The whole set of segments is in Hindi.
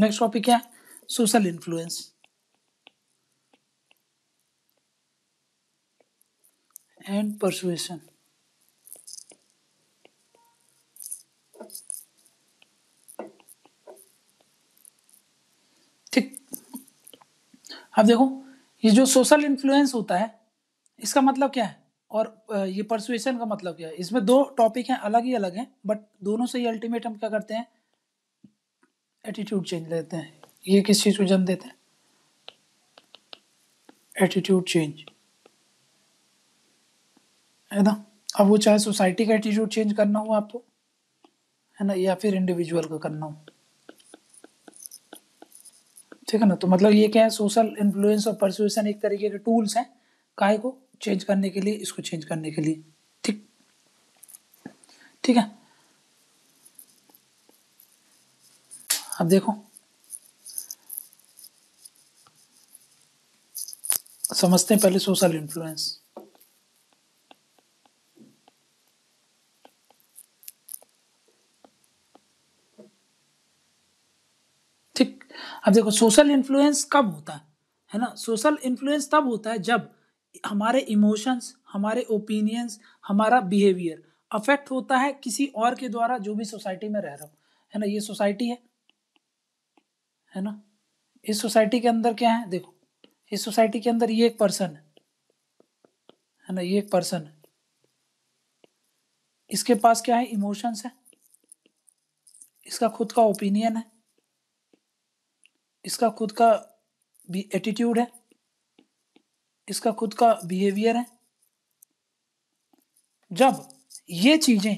नेक्स्ट टॉपिक क्या सोशल इन्फ्लुएंस एंड परसुएशन ठीक अब देखो ये जो सोशल इन्फ्लुएंस होता है इसका मतलब क्या है और ये परसुएशन का मतलब क्या है इसमें दो टॉपिक हैं अलग ही अलग हैं बट दोनों से ही अल्टीमेट हम क्या करते हैं एटीट्यूड चेंज लेते हैं ये किस चीज़ को जन्म देते हैं एटीट्यूड चेंज है ना अब वो चाहे सोसाइटी का एटीट्यूड चेंज करना हो आपको है ना या फिर इंडिविजुअल का करना हो ठीक है ना तो मतलब ये क्या है सोशल इन्फ्लुएंस और परसुएशन एक तरीके के टूल्स हैं काय को चेंज करने के लिए इसको चेंज करने के लिए ठीक ठीक है अब देखो समझते हैं पहले सोशल इन्फ्लुएंस ठीक अब देखो सोशल इन्फ्लुएंस कब होता है है ना सोशल इन्फ्लुएंस तब होता है जब हमारे इमोशंस हमारे ओपिनियंस हमारा बिहेवियर अफेक्ट होता है किसी और के द्वारा जो भी सोसाइटी में रह रहा हो है ना ये सोसाइटी है है ना इस सोसाइटी के अंदर क्या है देखो इस सोसाइटी के अंदर ये एक पर्सन है है ना ये एक पर्सन है इसके पास क्या है इमोशंस है इसका खुद का ओपिनियन है इसका खुद का भी एटीट्यूड है इसका खुद का बिहेवियर है जब ये चीज़ें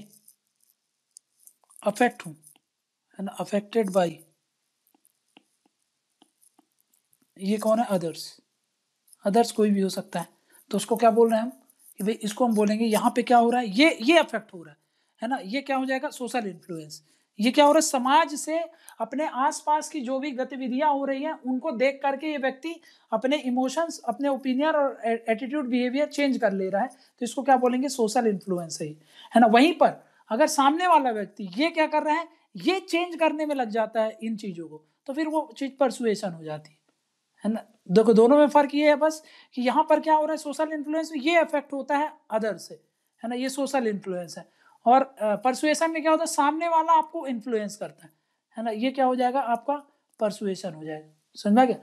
अफेक्ट है ना अफेक्टेड बाई ये कौन है अदर्स अदर्स कोई भी हो सकता है तो उसको क्या बोल रहे हैं हम कि भाई इसको हम बोलेंगे यहाँ पे क्या हो रहा है ये ये अफेक्ट हो रहा है है ना ये क्या हो जाएगा सोशल इन्फ्लुएंस ये क्या हो रहा है समाज से अपने आसपास की जो भी गतिविधियां हो रही हैं उनको देख करके ये व्यक्ति अपने इमोशंस अपने ओपिनियन और एटीट्यूड बिहेवियर चेंज कर ले रहा है तो इसको क्या बोलेंगे सोशल इन्फ्लुएंस है है ना वहीं पर अगर सामने वाला व्यक्ति ये क्या कर रहा है ये चेंज करने में लग जाता है इन चीज़ों को तो फिर वो चीज़ परसुएशन हो जाती है है ना देखो दोनों में फ़र्क ये है बस कि यहाँ पर क्या हो रहा है सोशल इन्फ्लुएंस में ये इफेक्ट होता है अदर से है ना ये सोशल इन्फ्लुएंस है और परसुएसन में क्या होता है सामने वाला आपको इन्फ्लुएंस करता है है ना ये क्या हो जाएगा आपका परसुएसन हो जाएगा समझ में क्या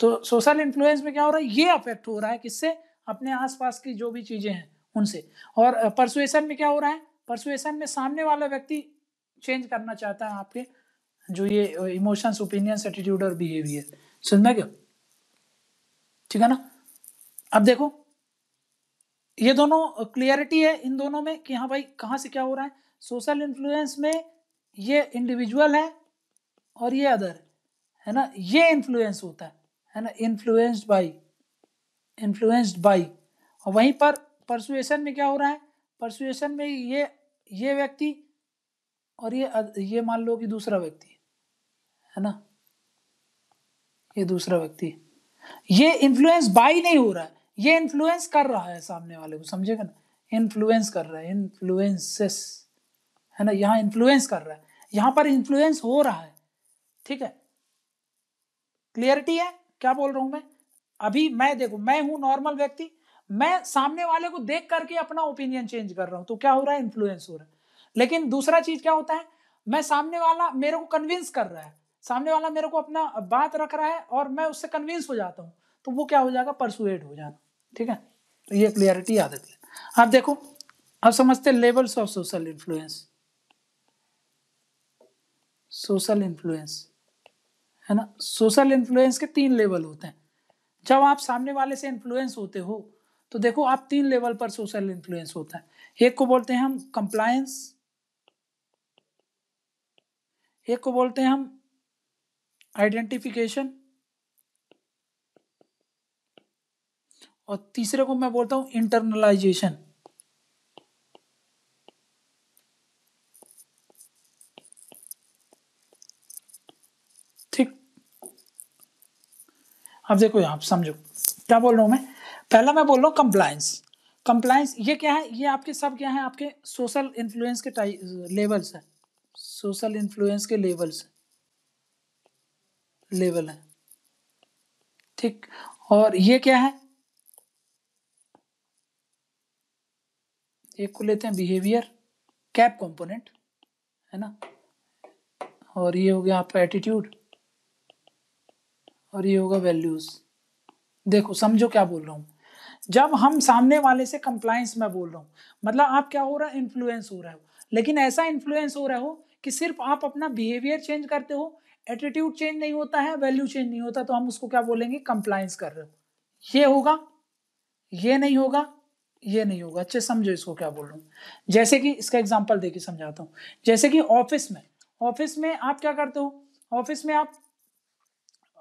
तो सोशल इन्फ्लुएंस में क्या हो रहा है ये अफेक्ट हो रहा है किससे अपने आसपास की जो भी चीज़ें हैं उनसे और परसुएसन में क्या हो रहा है परसुएसन में सामने वाला व्यक्ति चेंज करना चाहता है आपके जो ये इमोशंस ओपिनियंस एटीट्यूड और बिहेवियर समझ में गया ठीक है ना अब देखो ये दोनों क्लियरिटी है इन दोनों में कि हाँ भाई कहां से क्या हो रहा है सोशल इन्फ्लुएंस में ये इंडिविजुअल है और ये अदर है ना ये इन्फ्लुएंस होता है है ना इन्फ्लुएंस्ड बाय इन्फ्लुएंस्ड बाय और वहीं पर परसुएशन में क्या हो रहा है परसुएशन में ये ये व्यक्ति और ये ये मान लो कि दूसरा व्यक्ति है ना ये दूसरा व्यक्ति ये इन्फ्लुएंस बाई नहीं हो रहा है ये इन्फ्लुएंस कर रहा है सामने वाले को समझेगा ना इन्फ्लुएंस कर रहा है इन्फ्लुएंसेस है ना यहाँ इन्फ्लुएंस कर रहा है यहाँ पर इन्फ्लुएंस हो रहा है ठीक है क्लियरिटी है क्या बोल रहा हूँ मैं अभी मैं देखो मैं हूँ नॉर्मल व्यक्ति मैं सामने वाले को देख करके अपना ओपिनियन चेंज कर रहा हूँ तो क्या हो रहा है इन्फ्लुएंस हो रहा है लेकिन दूसरा चीज क्या होता है मैं सामने वाला मेरे को कन्विंस कर रहा है सामने वाला मेरे को अपना बात रख रहा है और मैं उससे कन्विंस हो जाता हूँ तो वो क्या हो जाएगा परसुएट हो जाना ठीक है तो ये क्लियरिटी याद रखिए आप देखो अब समझते levels of social influence social influence है ना सोशल इन्फ्लुएंस के तीन लेवल होते हैं जब आप सामने वाले से इन्फ्लुएंस होते हो तो देखो आप तीन लेवल पर सोशल इन्फ्लुएंस होता है एक को बोलते हैं हम कंप्लायंस एक को बोलते हैं हम आइडेंटिफिकेशन और तीसरे को मैं बोलता हूं इंटरनलाइजेशन ठीक अब देखो यहां समझो क्या बोल रहा हूं मैं पहला मैं बोल रहा हूं कंप्लायंस कंप्लायंस ये क्या है ये आपके सब क्या है आपके सोशल इन्फ्लुएंस के लेवल्स है सोशल इन्फ्लुएंस के लेवल्स है लेवल है ठीक और ये क्या है एक को लेते हैं बिहेवियर कैप कंपोनेंट है ना और ये हो गया आपका एटीट्यूड और ये होगा वैल्यूज देखो समझो क्या बोल रहा हूँ जब हम सामने वाले से कंप्लायंस में बोल रहा हूँ मतलब आप क्या हो रहा है इन्फ्लुएंस हो रहा हो लेकिन ऐसा इन्फ्लुएंस हो रहा हो कि सिर्फ आप अपना बिहेवियर चेंज करते हो एटीट्यूड चेंज नहीं होता है वैल्यू चेंज नहीं होता तो हम उसको क्या बोलेंगे कंप्लायंस कर रहे हो ये होगा ये नहीं होगा ये नहीं होगा अच्छे समझो इसको क्या बोल रहा हूँ जैसे कि इसका एग्जाम्पल दे समझाता हूँ जैसे कि ऑफिस में ऑफिस में आप क्या करते हो ऑफिस में आप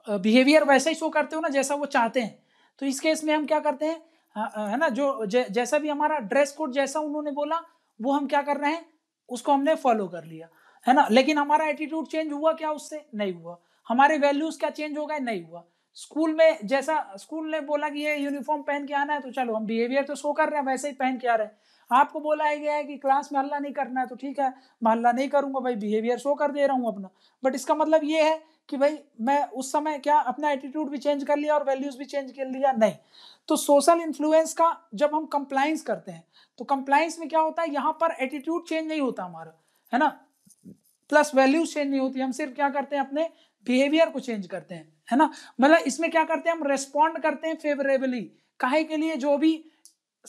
बिहेवियर वैसा ही शो करते हो ना जैसा वो चाहते हैं तो इस केस में हम क्या करते हैं है ना जो जै, जैसा भी हमारा ड्रेस कोड जैसा उन्होंने बोला वो हम क्या कर रहे हैं उसको हमने फॉलो कर लिया है ना लेकिन हमारा एटीट्यूड चेंज हुआ क्या उससे नहीं हुआ हमारे वैल्यूज क्या चेंज हो गए नहीं हुआ स्कूल में जैसा स्कूल ने बोला कि ये यूनिफॉर्म पहन के आना है तो चलो हम बिहेवियर तो शो कर रहे हैं वैसे ही पहन के आ रहे हैं आपको बोला है गया है कि क्लास में हल्ला नहीं करना है तो ठीक है मैं हल्ला नहीं करूंगा भाई बिहेवियर शो कर दे रहा हूँ अपना बट इसका मतलब ये है कि भाई मैं उस समय क्या अपना एटीट्यूड भी चेंज कर लिया और वैल्यूज भी चेंज कर लिया नहीं तो सोशल इन्फ्लुएंस का जब हम कंप्लाइंस करते हैं तो कंप्लाइंस में क्या होता है यहाँ पर एटीट्यूड चेंज नहीं होता हमारा है ना प्लस वैल्यूज चेंज नहीं होती हम सिर्फ क्या करते हैं अपने बिहेवियर को चेंज करते हैं है ना मतलब इसमें क्या करते हैं हम रेस्पॉन्ड करते हैं फेवरेबली काहे के लिए जो भी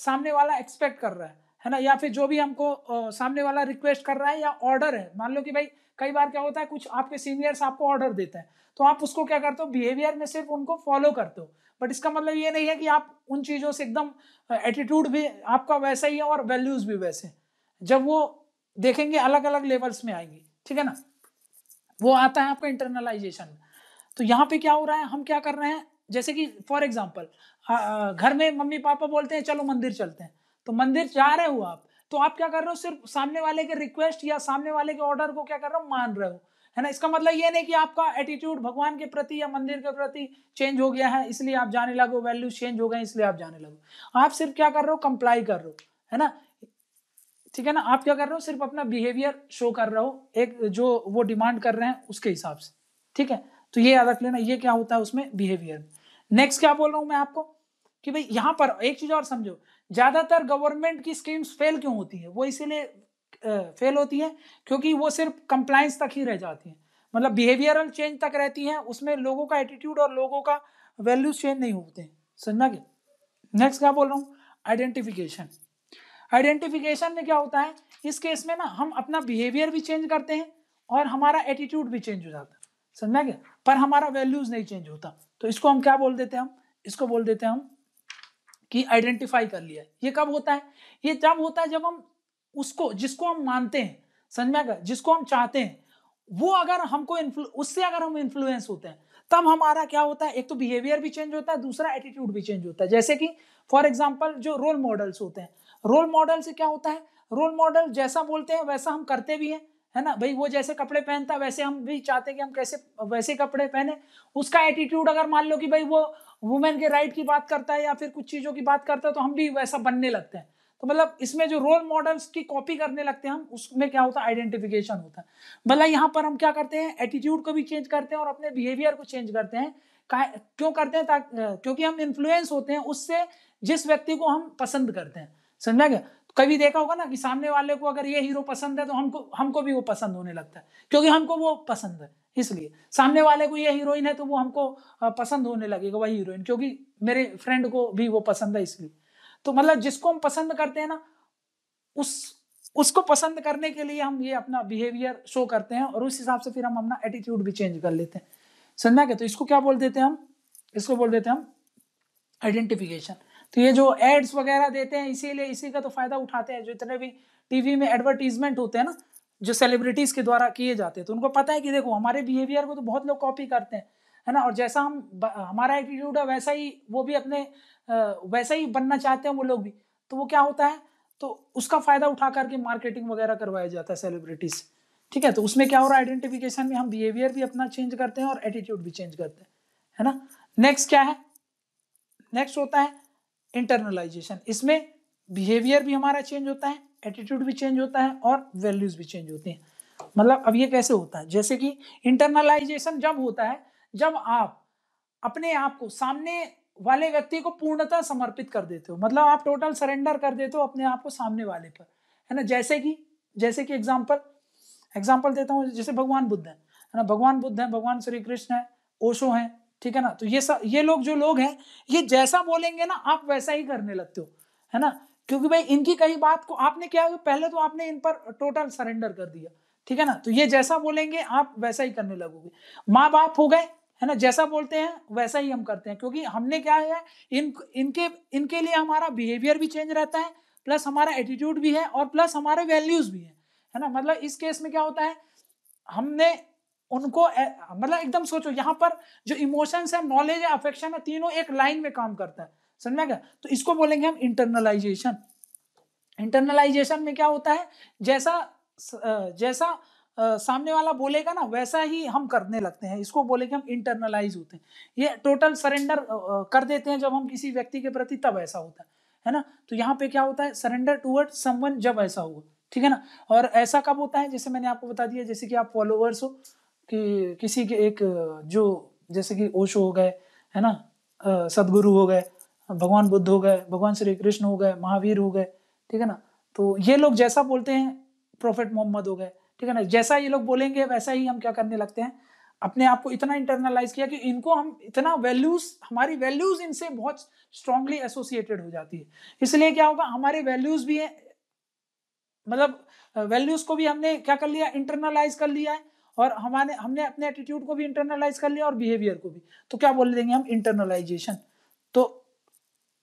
सामने वाला एक्सपेक्ट कर रहा है है ना या फिर जो भी हमको आ, सामने वाला रिक्वेस्ट कर रहा है या ऑर्डर है मान लो कि भाई कई बार क्या होता है कुछ आपके सीनियर्स आपको ऑर्डर देते हैं तो आप उसको क्या करते हो बिहेवियर में सिर्फ उनको फॉलो करते हो बट इसका मतलब ये नहीं है कि आप उन चीज़ों से एकदम एटीट्यूड भी आपका वैसा ही है और वैल्यूज़ भी वैसे जब वो देखेंगे अलग अलग लेवल्स में आएंगे ठीक है ना वो आता है आपका इंटरनलाइजेशन तो यहाँ पे क्या हो रहा है हम क्या कर रहे हैं जैसे कि फॉर एग्जाम्पल घर में मम्मी पापा बोलते हैं चलो मंदिर चलते हैं तो मंदिर जा रहे हो आप तो आप क्या कर रहे हो सिर्फ सामने वाले के रिक्वेस्ट या सामने वाले के ऑर्डर को क्या कर रहे हो मान रहे हो है ना इसका मतलब ये नहीं कि आपका एटीट्यूड भगवान के प्रति या मंदिर के प्रति चेंज हो गया है इसलिए आप जाने लगो वैल्यूज चेंज हो गए इसलिए आप जाने लगो आप सिर्फ क्या कर रहे हो कंप्लाई कर रहे हो है ना ठीक है ना आप क्या कर रहे हो सिर्फ अपना बिहेवियर शो कर रहे हो एक जो वो डिमांड कर रहे हैं उसके हिसाब से ठीक है तो ये याद रख लेना ये क्या होता है उसमें बिहेवियर नेक्स्ट क्या बोल रहा हूँ मैं आपको कि भाई यहाँ पर एक चीज और समझो ज्यादातर गवर्नमेंट की स्कीम्स फेल क्यों होती है वो इसीलिए फेल होती है क्योंकि वो सिर्फ कंप्लायंस तक ही रह जाती है मतलब बिहेवियरल चेंज तक रहती है उसमें लोगों का एटीट्यूड और लोगों का वैल्यूज चेंज नहीं होते समझना क्या नेक्स्ट क्या बोल रहा हूँ आइडेंटिफिकेशन आइडेंटिफिकेशन में क्या होता है इस केस में ना हम अपना बिहेवियर भी चेंज करते हैं और हमारा एटीट्यूड भी चेंज हो जाता है समझा क्या पर हमारा वैल्यूज नहीं चेंज होता तो इसको हम क्या बोल देते हैं हम इसको बोल देते हैं हम कि आइडेंटिफाई कर लिया ये कब होता है ये जब होता है जब हम उसको जिसको हम मानते हैं समझा क्या जिसको हम चाहते हैं वो अगर हमको उससे अगर हम इन्फ्लुएंस होते हैं तब हमारा क्या होता है एक तो बिहेवियर भी चेंज होता है दूसरा एटीट्यूड भी चेंज होता है जैसे कि फॉर एग्जाम्पल जो रोल मॉडल्स होते हैं रोल मॉडल से क्या होता है रोल मॉडल जैसा बोलते हैं वैसा हम करते भी हैं है ना भाई वो जैसे कपड़े पहनता है वैसे हम भी चाहते हैं कि हम कैसे वैसे कपड़े पहने उसका एटीट्यूड अगर मान लो कि भाई वो वुमेन के राइट की बात करता है या फिर कुछ चीज़ों की बात करता है तो हम भी वैसा बनने लगते हैं तो मतलब इसमें जो रोल मॉडल्स की कॉपी करने लगते हैं हम उसमें क्या होता है आइडेंटिफिकेशन होता है भला यहाँ पर हम क्या करते हैं एटीट्यूड को भी चेंज करते हैं और अपने बिहेवियर को चेंज करते हैं क्यों करते हैं क्योंकि हम इन्फ्लुएंस होते हैं उससे जिस व्यक्ति को हम पसंद करते हैं समझा गया कभी देखा होगा ना कि सामने वाले को अगर ये हीरो पसंद है तो हमको हमको भी वो पसंद होने लगता है क्योंकि हमको वो पसंद है इसलिए सामने वाले को ये हीरोइन है तो वो हमको पसंद होने लगेगा वही हीरोइन क्योंकि मेरे फ्रेंड को भी वो पसंद है इसलिए तो मतलब जिसको हम पसंद करते हैं ना उस उसको पसंद करने के लिए हम ये अपना बिहेवियर शो करते हैं और उस हिसाब से फिर हम अपना एटीट्यूड भी चेंज कर लेते हैं समझा क्या तो इसको क्या बोल देते हैं हम इसको बोल देते हैं हम आइडेंटिफिकेशन तो ये जो एड्स वगैरह देते हैं इसीलिए इसी का तो फायदा उठाते हैं जो इतने भी टीवी में एडवर्टीजमेंट होते हैं ना जो सेलिब्रिटीज के द्वारा किए जाते हैं तो उनको पता है कि देखो हमारे बिहेवियर को तो बहुत लोग कॉपी करते हैं है ना और जैसा हम हमारा एटीट्यूड है वैसा ही वो भी अपने वैसा ही बनना चाहते हैं वो लोग भी तो वो क्या होता है तो उसका फायदा उठा करके मार्केटिंग वगैरह करवाया जाता है सेलिब्रिटीज ठीक है तो उसमें क्या हो रहा है आइडेंटिफिकेशन में हम बिहेवियर भी अपना चेंज करते हैं और एटीट्यूड भी चेंज करते हैं है ना नेक्स्ट क्या है नेक्स्ट होता है इंटरनलाइजेशन इसमें बिहेवियर भी हमारा चेंज होता है एटीट्यूड भी चेंज होता है और वैल्यूज भी चेंज होते हैं मतलब अब ये कैसे होता है जैसे कि इंटरनलाइजेशन जब होता है जब आप अपने आप को सामने वाले व्यक्ति को पूर्णतः समर्पित कर देते हो मतलब आप टोटल सरेंडर कर देते हो अपने आप को सामने वाले पर है ना जैसे कि जैसे कि एग्जाम्पल एग्जाम्पल देता हूँ जैसे भगवान बुद्ध है ना भगवान बुद्ध है भगवान श्री कृष्ण है ओशो है ठीक है ना तो ये सब ये लोग जो लोग हैं ये जैसा बोलेंगे ना आप वैसा ही करने लगते हो है ना क्योंकि भाई इनकी कई बात को आपने क्या पहले तो आपने इन पर टोटल सरेंडर कर दिया ठीक है ना तो ये जैसा बोलेंगे आप वैसा ही करने लगोगे माँ बाप हो गए है ना जैसा बोलते हैं वैसा ही हम करते हैं क्योंकि हमने क्या है इन इनके इनके लिए हमारा बिहेवियर भी चेंज रहता है प्लस हमारा एटीट्यूड भी है और प्लस हमारे वैल्यूज भी है है ना मतलब इस केस में क्या होता है हमने उनको मतलब एकदम सोचो यहाँ पर जो इमोशंस है नॉलेज है अफेक्शन है तीनों एक लाइन में काम करता है समझ में क्या तो इसको बोलेंगे हम इंटरनलाइजेशन इंटरनलाइजेशन में क्या होता है जैसा जैसा सामने वाला बोलेगा ना वैसा ही हम करने लगते हैं इसको बोले कि हम इंटरनलाइज होते हैं ये टोटल सरेंडर कर देते हैं जब हम किसी व्यक्ति के प्रति तब ऐसा होता है है ना तो यहाँ पे क्या होता है सरेंडर टूवर्ड समवन जब ऐसा हुआ ठीक है ना और ऐसा कब होता है जैसे मैंने आपको बता दिया जैसे कि आप फॉलोअर्स हो कि किसी के एक जो जैसे कि ओशो हो गए है ना सदगुरु हो गए भगवान बुद्ध हो गए भगवान श्री कृष्ण हो गए महावीर हो गए ठीक है ना तो ये लोग जैसा बोलते हैं प्रोफेट मोहम्मद हो गए ठीक है ना जैसा ये लोग बोलेंगे वैसा ही हम क्या करने लगते हैं अपने आप को इतना इंटरनलाइज किया कि इनको हम इतना वैल्यूज हमारी वैल्यूज इनसे बहुत स्ट्रांगली एसोसिएटेड हो जाती है इसलिए क्या होगा हमारे वैल्यूज भी है मतलब वैल्यूज को भी हमने क्या कर लिया इंटरनलाइज कर लिया है और हमारे हमने अपने एटीट्यूड को भी इंटरनलाइज कर लिया और बिहेवियर को भी तो क्या बोल देंगे हम इंटरनलाइजेशन तो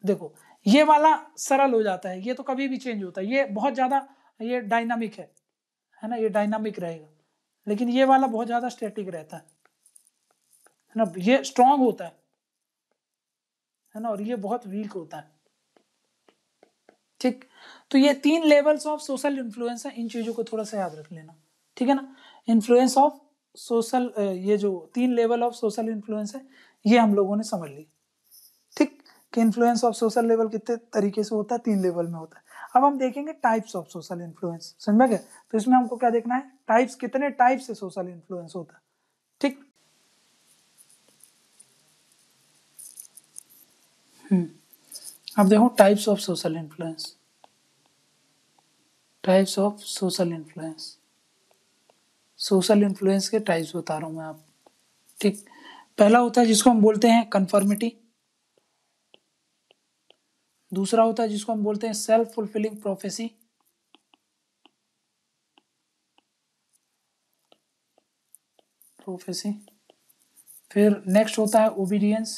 देखो ये वाला सरल हो जाता है ये तो कभी भी चेंज होता है ये बहुत ज़्यादा ये डायनामिक है है ना ये डायनामिक रहेगा लेकिन ये वाला बहुत ज़्यादा स्टैटिक रहता है है ना ये स्ट्रांग होता है है ना और ये बहुत वीक होता है ठीक तो ये तीन लेवल्स ऑफ सोशल इन्फ्लुएंस है इन चीज़ों को थोड़ा सा याद रख लेना ठीक है ना इन्फ्लुएंस ऑफ सोशल ये जो तीन लेवल ऑफ सोशल इन्फ्लुएंस है ये हम लोगों ने समझ ली ठीक कि इन्फ्लुएंस ऑफ सोशल लेवल कितने तरीके से होता है तीन लेवल में होता है अब हम देखेंगे टाइप्स ऑफ सोशल इन्फ्लुएंस समझ में गया तो इसमें हमको क्या देखना है टाइप्स कितने टाइप्स से सोशल इन्फ्लुएंस होता है ठीक हम्म। अब देखो types of social influence types of social influence social influence के टाइप्स बता रहा हूँ मैं आप ठीक पहला होता है जिसको हम बोलते हैं कन्फर्मिटी दूसरा होता है जिसको हम बोलते हैं सेल्फ फुलफिलिंग प्रोफेसी प्रोफेसी फिर नेक्स्ट होता है ओबीडियंस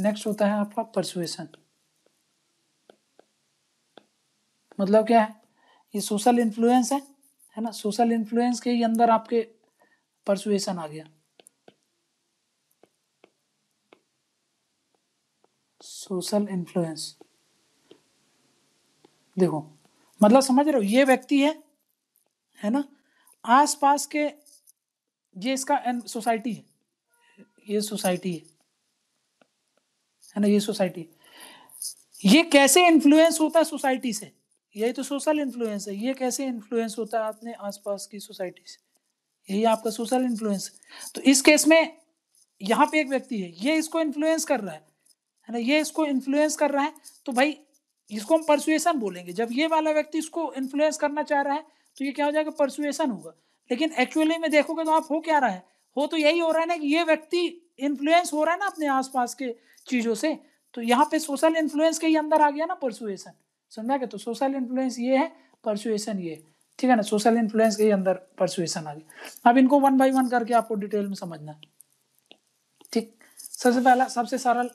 नेक्स्ट होता है आपका परसुएशन मतलब क्या है ये सोशल इन्फ्लुएंस है है ना सोशल इन्फ्लुएंस के ही अंदर आपके परसुएशन आ गया सोशल इन्फ्लुएंस देखो मतलब समझ रहे हो ये व्यक्ति है है ना आसपास के ये इसका सोसाइटी है ये सोसाइटी है है ना ये सोसाइटी ये कैसे इन्फ्लुएंस होता है सोसाइटी से यही तो सोशल इन्फ्लुएंस है ये कैसे इन्फ्लुएंस होता है आपने आसपास की सोसाइटी से यही आपका सोशल इन्फ्लुएंस तो इस केस में यहाँ पे एक व्यक्ति है ये इसको इन्फ्लुएंस कर रहा है है ना ये इसको इन्फ्लुएंस कर रहा है तो भाई इसको हम परसुएसन बोलेंगे जब ये वाला व्यक्ति इसको इन्फ्लुएंस करना चाह रहा है तो ये क्या हो जाएगा परसुएसन होगा लेकिन एक्चुअली में देखोगे तो आप हो क्या रहा है हो तो यही हो रहा है ना कि ये व्यक्ति इन्फ्लुएंस हो रहा है ना अपने आसपास के चीज़ों से तो यहाँ पे सोशल इन्फ्लुएंस के ही अंदर आ गया ना परसुएसन समझा गया तो सोशल इन्फ्लुएंस ये है परसुएसन ये ठीक है ना सोशल इन्फ्लुएंस के अंदर परसुएसन आ गया अब इनको वन बाई वन करके आपको डिटेल में समझना ठीक सबसे पहला सबसे सरल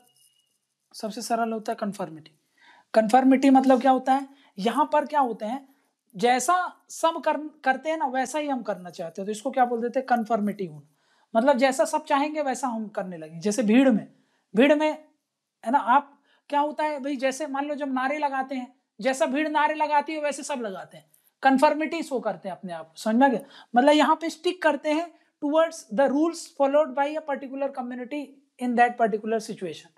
सबसे सरल होता है कन्फर्मिटी कन्फर्मिटी मतलब क्या होता है यहाँ पर क्या होते हैं जैसा सब कर, करते हैं ना वैसा ही हम करना चाहते हैं तो इसको क्या बोल देते हैं कन्फर्मिटी होना मतलब जैसा सब चाहेंगे वैसा हम करने लगेंगे जैसे भीड़ में भीड़ में है ना आप क्या होता है भाई जैसे मान लो जब नारे लगाते हैं जैसा भीड़ नारे लगाती है वैसे सब लगाते हैं कन्फर्मिटी शो करते हैं अपने आप समझ में गया मतलब यहाँ पे स्टिक करते हैं towards the rules followed by a particular community in that particular situation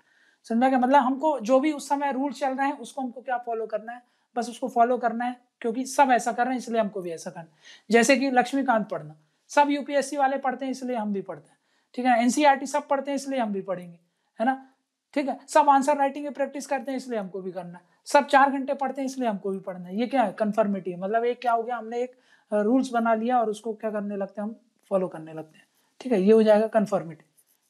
समझ में गया मतलब हमको जो भी उस समय रूल चल रहे हैं उसको हमको क्या फॉलो करना है बस उसको फॉलो करना है क्योंकि सब ऐसा कर रहे हैं इसलिए हमको भी ऐसा करना है जैसे कि लक्ष्मीकांत पढ़ना सब यूपीएससी वाले पढ़ते हैं इसलिए हम भी पढ़ते हैं ठीक है एनसीईआरटी e सब पढ़ते हैं इसलिए हम भी पढ़ेंगे है ना ठीक है सब आंसर राइटिंग की प्रैक्टिस करते हैं इसलिए हमको भी करना है सब चार घंटे पढ़ते हैं इसलिए हमको भी पढ़ना है ये क्या है कन्फर्मिटी है मतलब एक क्या हो गया हमने एक रूल्स बना लिया और उसको क्या करने लगते हैं हम फॉलो करने लगते हैं ठीक है ये हो जाएगा कन्फर्मिटी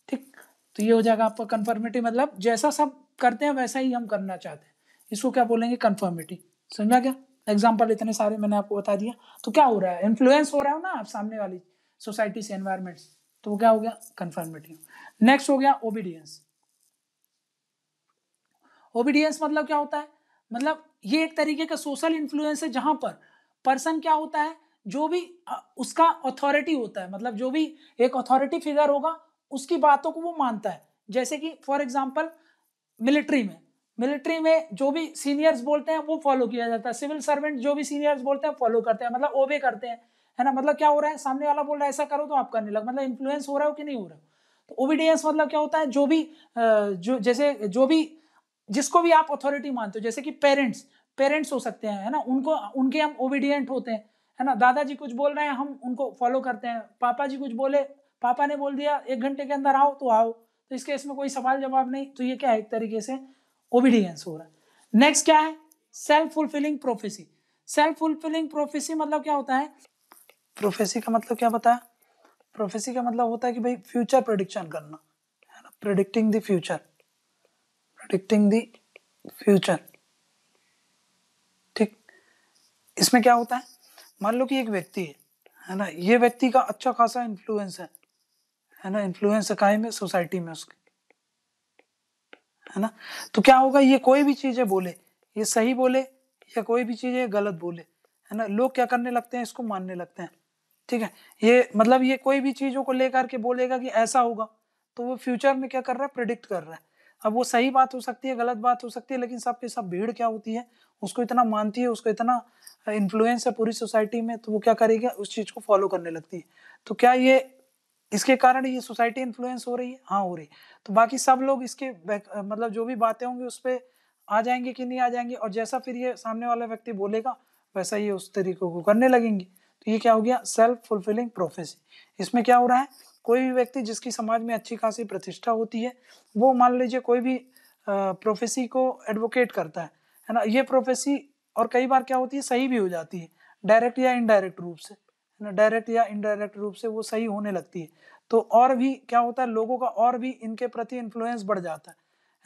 ठीक तो ये हो जाएगा आपका कन्फर्मिटी मतलब जैसा सब करते हैं वैसा ही हम करना चाहते हैं इसको क्या बोलेंगे कन्फर्मिटी समझा क्या एग्जाम्पल इतने सारे मैंने आपको बता दिया तो क्या हो रहा है इन्फ्लुएंस हो रहा है ना आप सामने वाली सोसाइटी से एनवायरमेंट तो वो क्या हो गया कन्फर्मिटी नेक्स्ट हो गया ओबीडियंस ओबीडियंस मतलब क्या होता है मतलब ये एक तरीके का सोशल इन्फ्लुएंस है जहाँ पर पर्सन क्या होता है जो भी उसका अथॉरिटी होता है मतलब जो भी एक अथॉरिटी फिगर होगा उसकी बातों को वो मानता है जैसे कि फॉर एग्जाम्पल मिलिट्री में मिलिट्री में जो भी सीनियर्स बोलते हैं वो फॉलो किया जाता है सिविल सर्वेंट जो भी सीनियर्स बोलते हैं फॉलो करते हैं मतलब ओबे करते हैं है ना मतलब क्या हो रहा है सामने वाला बोल रहा है ऐसा करो तो आप करने लग मतलब इन्फ्लुएंस हो रहा हो कि नहीं हो रहा तो ओबीडियंस मतलब क्या होता है जो भी जो जैसे जो भी जिसको भी आप अथॉरिटी मानते हो जैसे कि पेरेंट्स पेरेंट्स हो सकते हैं है ना उनको उनके हम ओबीडियंट होते हैं है ना दादाजी कुछ बोल रहे हैं हम उनको फॉलो करते हैं पापा जी कुछ बोले पापा ने बोल दिया एक घंटे के अंदर आओ तो आओ तो इसके इसमें कोई सवाल जवाब नहीं तो ये क्या है एक तरीके से ओबीडियंस हो रहा है नेक्स्ट क्या है self fulfilling prophecy self fulfilling prophecy मतलब क्या होता है प्रोफेसी का मतलब क्या बताया प्रोफेसी का मतलब होता है कि भाई फ्यूचर प्रोडिक्शन करना है ना predicting the future predicting the future ठीक इसमें क्या होता है मान लो कि एक व्यक्ति है है ना ये व्यक्ति का अच्छा खासा इन्फ्लुएंस है है ना इन्फ्लुएंस काय में सोसाइटी में उसके है ना तो क्या होगा ये कोई भी चीज़ें बोले ये सही बोले या कोई भी चीज़ें गलत बोले है ना लोग क्या करने लगते हैं इसको मानने लगते हैं ठीक है ये मतलब ये कोई भी चीज़ों को लेकर के बोलेगा कि ऐसा होगा तो वो फ्यूचर में क्या कर रहा है प्रिडिक्ट कर रहा है अब वो सही बात हो सकती है गलत बात हो सकती है लेकिन सबके सब भीड़ क्या होती है उसको इतना मानती है उसको इतना इन्फ्लुएंस है पूरी सोसाइटी में तो वो क्या करेगी उस चीज़ को फॉलो करने लगती है तो क्या ये इसके कारण ये सोसाइटी इन्फ्लुएंस हो रही है हाँ हो रही है तो बाकी सब लोग इसके मतलब जो भी बातें होंगी उस पर आ जाएंगे कि नहीं आ जाएंगे और जैसा फिर ये सामने वाला व्यक्ति बोलेगा वैसा ये उस तरीके को करने लगेंगे तो ये क्या हो गया सेल्फ फुलफिलिंग प्रोफेसी इसमें क्या हो रहा है कोई भी व्यक्ति जिसकी समाज में अच्छी खासी प्रतिष्ठा होती है वो मान लीजिए कोई भी प्रोफेसी को एडवोकेट करता है है ना ये प्रोफेसी और कई बार क्या होती है सही भी हो जाती है डायरेक्ट या इनडायरेक्ट रूप से है ना डायरेक्ट या इनडायरेक्ट रूप से वो सही होने लगती है तो और भी क्या होता है लोगों का और भी इनके प्रति इन्फ्लुएंस बढ़ जाता है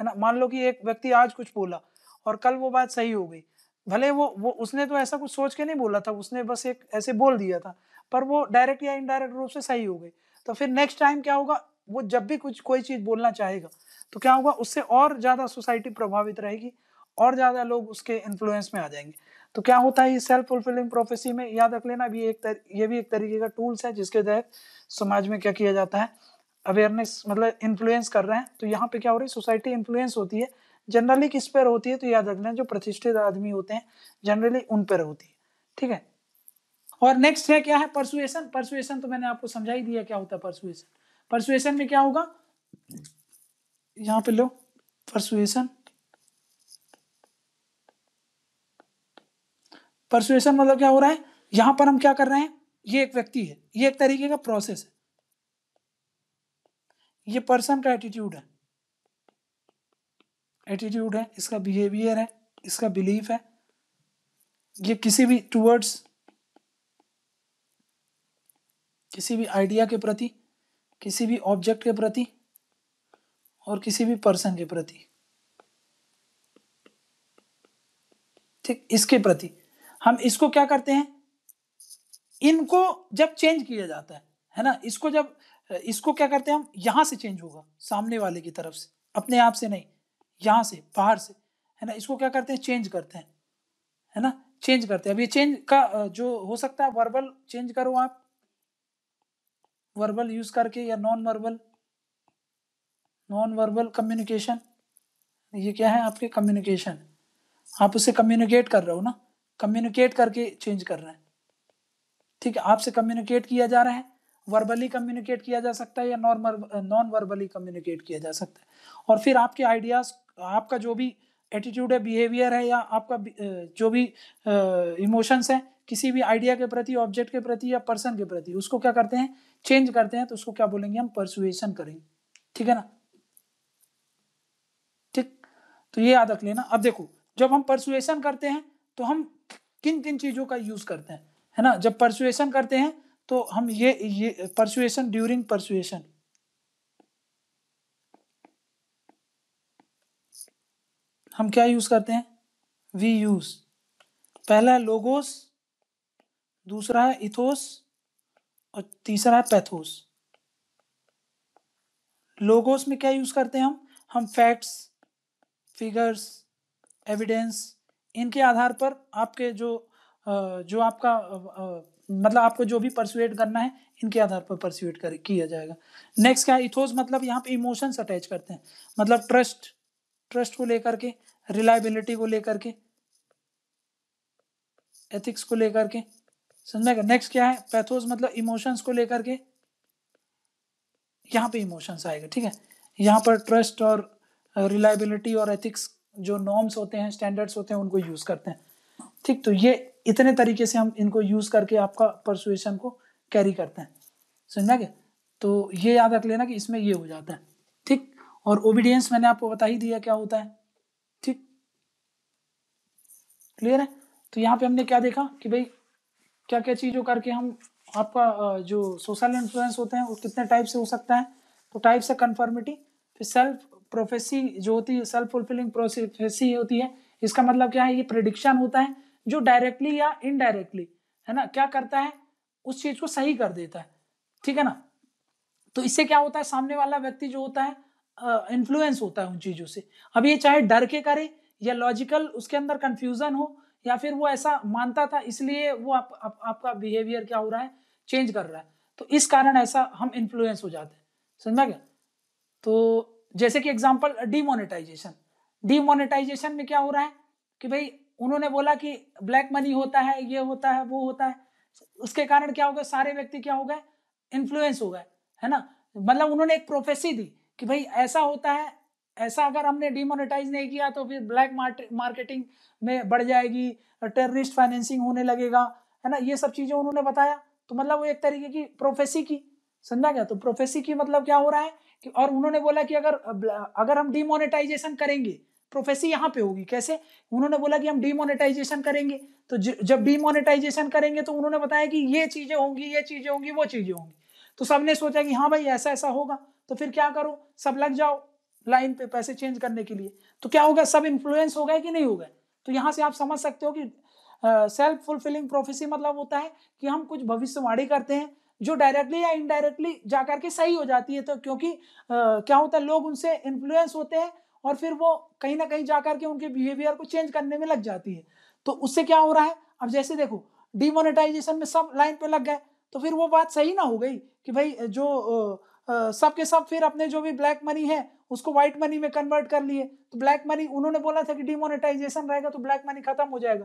है ना मान लो कि एक व्यक्ति आज कुछ बोला और कल वो बात सही हो गई भले वो वो उसने तो ऐसा कुछ सोच के नहीं बोला था उसने बस एक ऐसे बोल दिया था पर वो डायरेक्ट या इनडायरेक्ट रूप से सही हो गई तो फिर नेक्स्ट टाइम क्या होगा वो जब भी कुछ कोई चीज़ बोलना चाहेगा तो क्या होगा उससे और ज़्यादा सोसाइटी प्रभावित रहेगी और ज़्यादा लोग उसके इन्फ्लुएंस में आ जाएंगे तो क्या होता है सेल्फ फुलफिलिंग प्रोफेसी में याद रख लेना भी एक तर, ये भी एक तरीके का टूल्स है जिसके तहत समाज में क्या किया जाता है अवेयरनेस मतलब इन्फ्लुएंस कर रहे हैं तो यहाँ पे क्या हो रही है सोसाइटी इन्फ्लुएंस होती है जनरली किस पर होती है तो याद रखना जो प्रतिष्ठित आदमी होते हैं जनरली उन पर होती है ठीक है और नेक्स्ट है क्या है परसुएशन परसुएशन तो मैंने आपको समझा ही दिया क्या होता है परसुएशन परसुएशन में क्या होगा यहां पे लो परसुएशन परसुएशन मतलब क्या हो रहा है यहां पर हम क्या कर रहे हैं ये एक व्यक्ति है ये एक तरीके का प्रोसेस है ये पर्सन का एटीट्यूड है एटीट्यूड है इसका बिहेवियर है इसका बिलीफ है ये किसी भी टूवर्ड्स किसी भी आइडिया के प्रति किसी भी ऑब्जेक्ट के प्रति और किसी भी पर्सन के प्रति ठीक इसके प्रति हम इसको क्या करते हैं इनको जब चेंज किया जाता है है ना इसको जब इसको क्या करते हैं हम यहां से चेंज होगा सामने वाले की तरफ से अपने आप से नहीं यहां से बाहर से है ना इसको क्या करते हैं चेंज करते हैं है ना चेंज करते हैं अब ये चेंज का जो हो सकता है वर्बल चेंज करो आप वर्बल यूज करके या non verbal non verbal communication ये क्या है आपके कम्युनिकेशन आप उसे कम्युनिकेट कर रहे हो ना कम्युनिकेट करके चेंज कर रहे हैं ठीक है आपसे कम्युनिकेट किया जा रहा है वर्बली कम्युनिकेट किया जा सकता है या नॉन नॉन वर्बली कम्युनिकेट किया जा सकता है और फिर आपके आइडियाज़ आपका जो भी एटीट्यूड है बिहेवियर है या आपका जो भी इमोशंस हैं किसी भी आइडिया के प्रति ऑब्जेक्ट के प्रति या पर्सन के प्रति उसको क्या करते हैं चेंज करते हैं तो उसको क्या बोलेंगे हम परसुएशन करेंगे ठीक है ना ठीक तो ये याद रख लेना अब देखो जब हम परसुएशन करते हैं तो हम किन किन चीज़ों का यूज़ करते हैं है ना जब परसुएशन करते हैं तो हम ये ये परसुएशन ड्यूरिंग परसुएशन हम क्या यूज़ करते हैं वी यूज़ पहला है लोगोस दूसरा है इथोस और तीसरा है पैथोस लोगोस में क्या यूज़ करते हैं हम हम फैक्ट्स फिगर्स एविडेंस इनके आधार पर आपके जो जो आपका मतलब आपको जो भी परसुएट करना है इनके आधार पर परसुएट कर किया जाएगा नेक्स्ट क्या है इथोस मतलब यहाँ पे इमोशंस अटैच करते हैं मतलब ट्रस्ट ट्रस्ट को लेकर के रिलायबिलिटी को लेकर के एथिक्स को लेकर के समझ में नेक्स्ट क्या है पैथोस मतलब इमोशंस को लेकर के यहाँ पे इमोशंस आएगा ठीक है यहाँ पर ट्रस्ट और रिलायबिलिटी और एथिक्स जो नॉर्म्स होते हैं स्टैंडर्ड्स होते हैं उनको यूज़ करते हैं ठीक तो ये इतने तरीके से हम इनको यूज़ करके आपका परसुएशन को कैरी करते हैं समझना क्या तो ये याद रख लेना कि इसमें ये हो जाता है और ओबीडियंस मैंने आपको बता ही दिया क्या होता है ठीक क्लियर है तो यहाँ पे हमने क्या देखा कि भाई क्या क्या चीज़ों करके हम आपका जो सोशल इन्फ्लुएंस होते हैं वो कितने टाइप से हो सकता है तो टाइप से कन्फर्मिटी फिर सेल्फ प्रोफेसी जो होती है सेल्फ फुलफिलिंग प्रोफेसी होती है इसका मतलब क्या है ये प्रडिक्शन होता है जो डायरेक्टली या इनडायरेक्टली है ना क्या करता है उस चीज़ को सही कर देता है ठीक है ना तो इससे क्या होता है सामने वाला व्यक्ति जो होता है इन्फ्लुएंस होता है उन चीज़ों से अब ये चाहे डर के करे या लॉजिकल उसके अंदर कंफ्यूजन हो या फिर वो ऐसा मानता था इसलिए वो आप, आप, आपका बिहेवियर क्या हो रहा है चेंज कर रहा है तो इस कारण ऐसा हम इन्फ्लुएंस हो जाते हैं समझा क्या तो जैसे कि एग्जाम्पल डीमोनेटाइजेशन डीमोनेटाइजेशन में क्या हो रहा है कि भाई उन्होंने बोला कि ब्लैक मनी होता है ये होता है वो होता है उसके कारण क्या हो गया सारे व्यक्ति क्या हो गए इन्फ्लुएंस हो गए है ना मतलब उन्होंने एक प्रोफेसी दी कि भाई ऐसा होता है ऐसा अगर हमने डिमोनेटाइज नहीं किया तो फिर ब्लैक मार्केटिंग में बढ़ जाएगी टेररिस्ट फाइनेंसिंग होने लगेगा है ना ये सब चीज़ें उन्होंने बताया तो मतलब वो एक तरीके की प्रोफेसी की समझा गया तो प्रोफेसी की मतलब क्या हो रहा है कि और उन्होंने बोला कि अगर अगर हम डिमोनेटाइजेशन करेंगे प्रोफेसी यहाँ पे होगी कैसे उन्होंने बोला कि हम डिमोनेटाइजेशन करेंगे तो जब डिमोनेटाइजेशन करेंगे तो उन्होंने बताया कि ये चीज़ें होंगी ये चीज़ें होंगी वो चीज़ें होंगी तो सबने सोचा कि हाँ भाई ऐसा ऐसा होगा तो फिर क्या करो सब लग जाओ लाइन पे पैसे चेंज करने के लिए तो क्या होगा सब इन्फ्लुएंस हो गए कि नहीं हो गए तो यहाँ से आप समझ सकते हो कि सेल्फ फुलफिलिंग प्रोफेसी मतलब होता है कि हम कुछ भविष्यवाणी करते हैं जो डायरेक्टली या इनडायरेक्टली जा करके सही हो जाती है तो क्योंकि uh, क्या होता है लोग उनसे इन्फ्लुएंस होते हैं और फिर वो कहीं ना कहीं जा करके उनके बिहेवियर को चेंज करने में लग जाती है तो उससे क्या हो रहा है अब जैसे देखो डिमोनेटाइजेशन में सब लाइन पे लग गए तो फिर वो बात सही ना हो गई कि भाई जो सबके सब फिर अपने जो भी ब्लैक मनी है उसको व्हाइट मनी में कन्वर्ट कर लिए तो ब्लैक मनी उन्होंने बोला था कि डिमोनेटाइजेशन रहेगा तो ब्लैक मनी खत्म हो जाएगा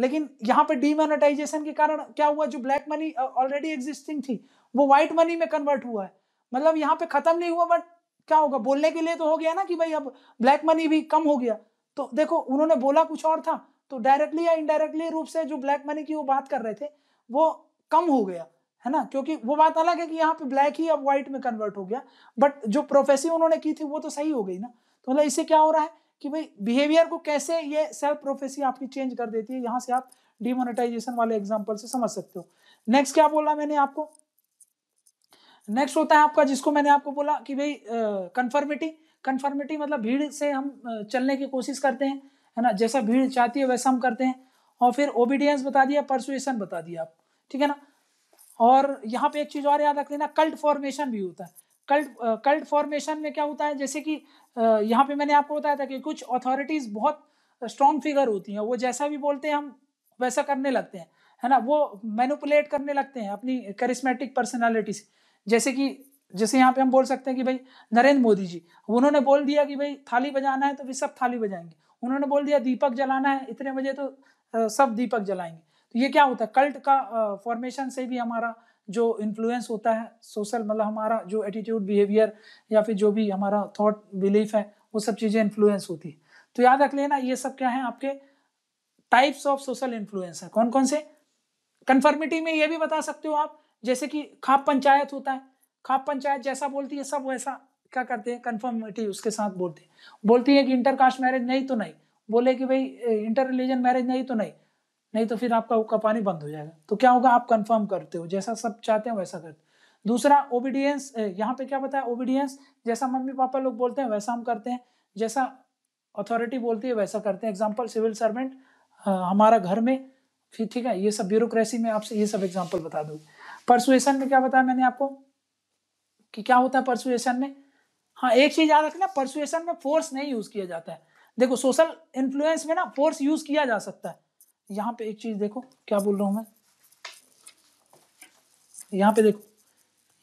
लेकिन यहाँ पे डिमोनेटाइजेशन के कारण क्या हुआ जो ब्लैक मनी ऑलरेडी एग्जिस्टिंग थी वो व्हाइट मनी में कन्वर्ट हुआ है मतलब यहाँ पे खत्म नहीं हुआ बट क्या होगा बोलने के लिए तो हो गया ना कि भाई अब ब्लैक मनी भी कम हो गया तो देखो उन्होंने बोला कुछ और था तो डायरेक्टली या इनडायरेक्टली रूप से जो ब्लैक मनी की वो बात कर रहे थे वो कम हो गया है ना क्योंकि वो बात अलग है कि यहाँ पे ब्लैक ही अब व्हाइट में कन्वर्ट हो गया बट जो प्रोफेसी उन्होंने की थी वो तो सही हो गई ना तो मतलब इससे क्या हो रहा है कि भाई बिहेवियर को कैसे ये सेल्फ प्रोफेसी आपकी चेंज कर देती है यहाँ से आप डिमोनेटाइजेशन वाले एग्जाम्पल से समझ सकते हो नेक्स्ट क्या बोला मैंने आपको नेक्स्ट होता है आपका जिसको मैंने आपको बोला कि भाई कन्फर्मिटी कन्फर्मिटी मतलब भीड़ से हम चलने की कोशिश करते हैं है ना जैसा भीड़ चाहती है वैसा हम करते हैं और फिर ओबीडियंस बता दिया परसुएसन बता दिया आप ठीक है ना और यहाँ पे एक चीज़ और याद रख लेना कल्ट फॉर्मेशन भी होता है कल्ट कल्ट फॉर्मेशन में क्या होता है जैसे कि यहाँ पे मैंने आपको बताया था कि कुछ अथॉरिटीज़ बहुत स्ट्रॉन्ग फिगर होती हैं वो जैसा भी बोलते हैं हम वैसा करने लगते हैं है ना वो मैनुपुलेट करने लगते हैं अपनी करिस्मेटिक पर्सनैलिटी से जैसे कि जैसे यहाँ पे हम बोल सकते हैं कि भाई नरेंद्र मोदी जी उन्होंने बोल दिया कि भाई थाली बजाना है तो भी सब थाली बजाएंगे उन्होंने बोल दिया दीपक जलाना है इतने बजे तो सब दीपक जलाएंगे तो ये क्या होता है कल्ट का फॉर्मेशन से भी हमारा जो इन्फ्लुएंस होता है सोशल मतलब हमारा जो एटीट्यूड बिहेवियर या फिर जो भी हमारा थॉट बिलीफ है वो सब चीज़ें इन्फ्लुएंस होती है तो याद रख लेना ये सब क्या है आपके टाइप्स ऑफ सोशल इन्फ्लुएंस है कौन कौन से कन्फर्मिटी में ये भी बता सकते हो आप जैसे कि खाप पंचायत होता है खाप पंचायत जैसा बोलती है सब वैसा क्या करते हैं कन्फर्मिटी उसके साथ बोलते हैं बोलती है कि इंटरकास्ट मैरिज नहीं तो नहीं बोले कि भाई इंटर रिलीजन मैरिज नहीं तो नहीं नहीं तो फिर आपका का पानी बंद हो जाएगा तो क्या होगा आप कंफर्म करते हो जैसा सब चाहते हैं वैसा करते दूसरा ओबीडियंस यहाँ पे क्या बताया ओबीडियंस जैसा मम्मी पापा लोग बोलते हैं वैसा हम करते हैं जैसा अथॉरिटी बोलती है वैसा करते हैं एग्जाम्पल सिविल सर्वेंट हमारा घर में फिर ठीक है ये सब ब्यूरोक्रेसी में आपसे ये सब एग्जाम्पल बता दूंगी परसुएशन में क्या बताया मैंने आपको कि क्या होता है परसुएशन में हाँ एक चीज़ याद रखना परसुएशन में फोर्स नहीं यूज़ किया जाता है देखो सोशल इन्फ्लुएंस में ना फोर्स यूज़ किया जा सकता है यहाँ पे एक चीज देखो क्या बोल रहा हूँ मैं यहाँ पे देखो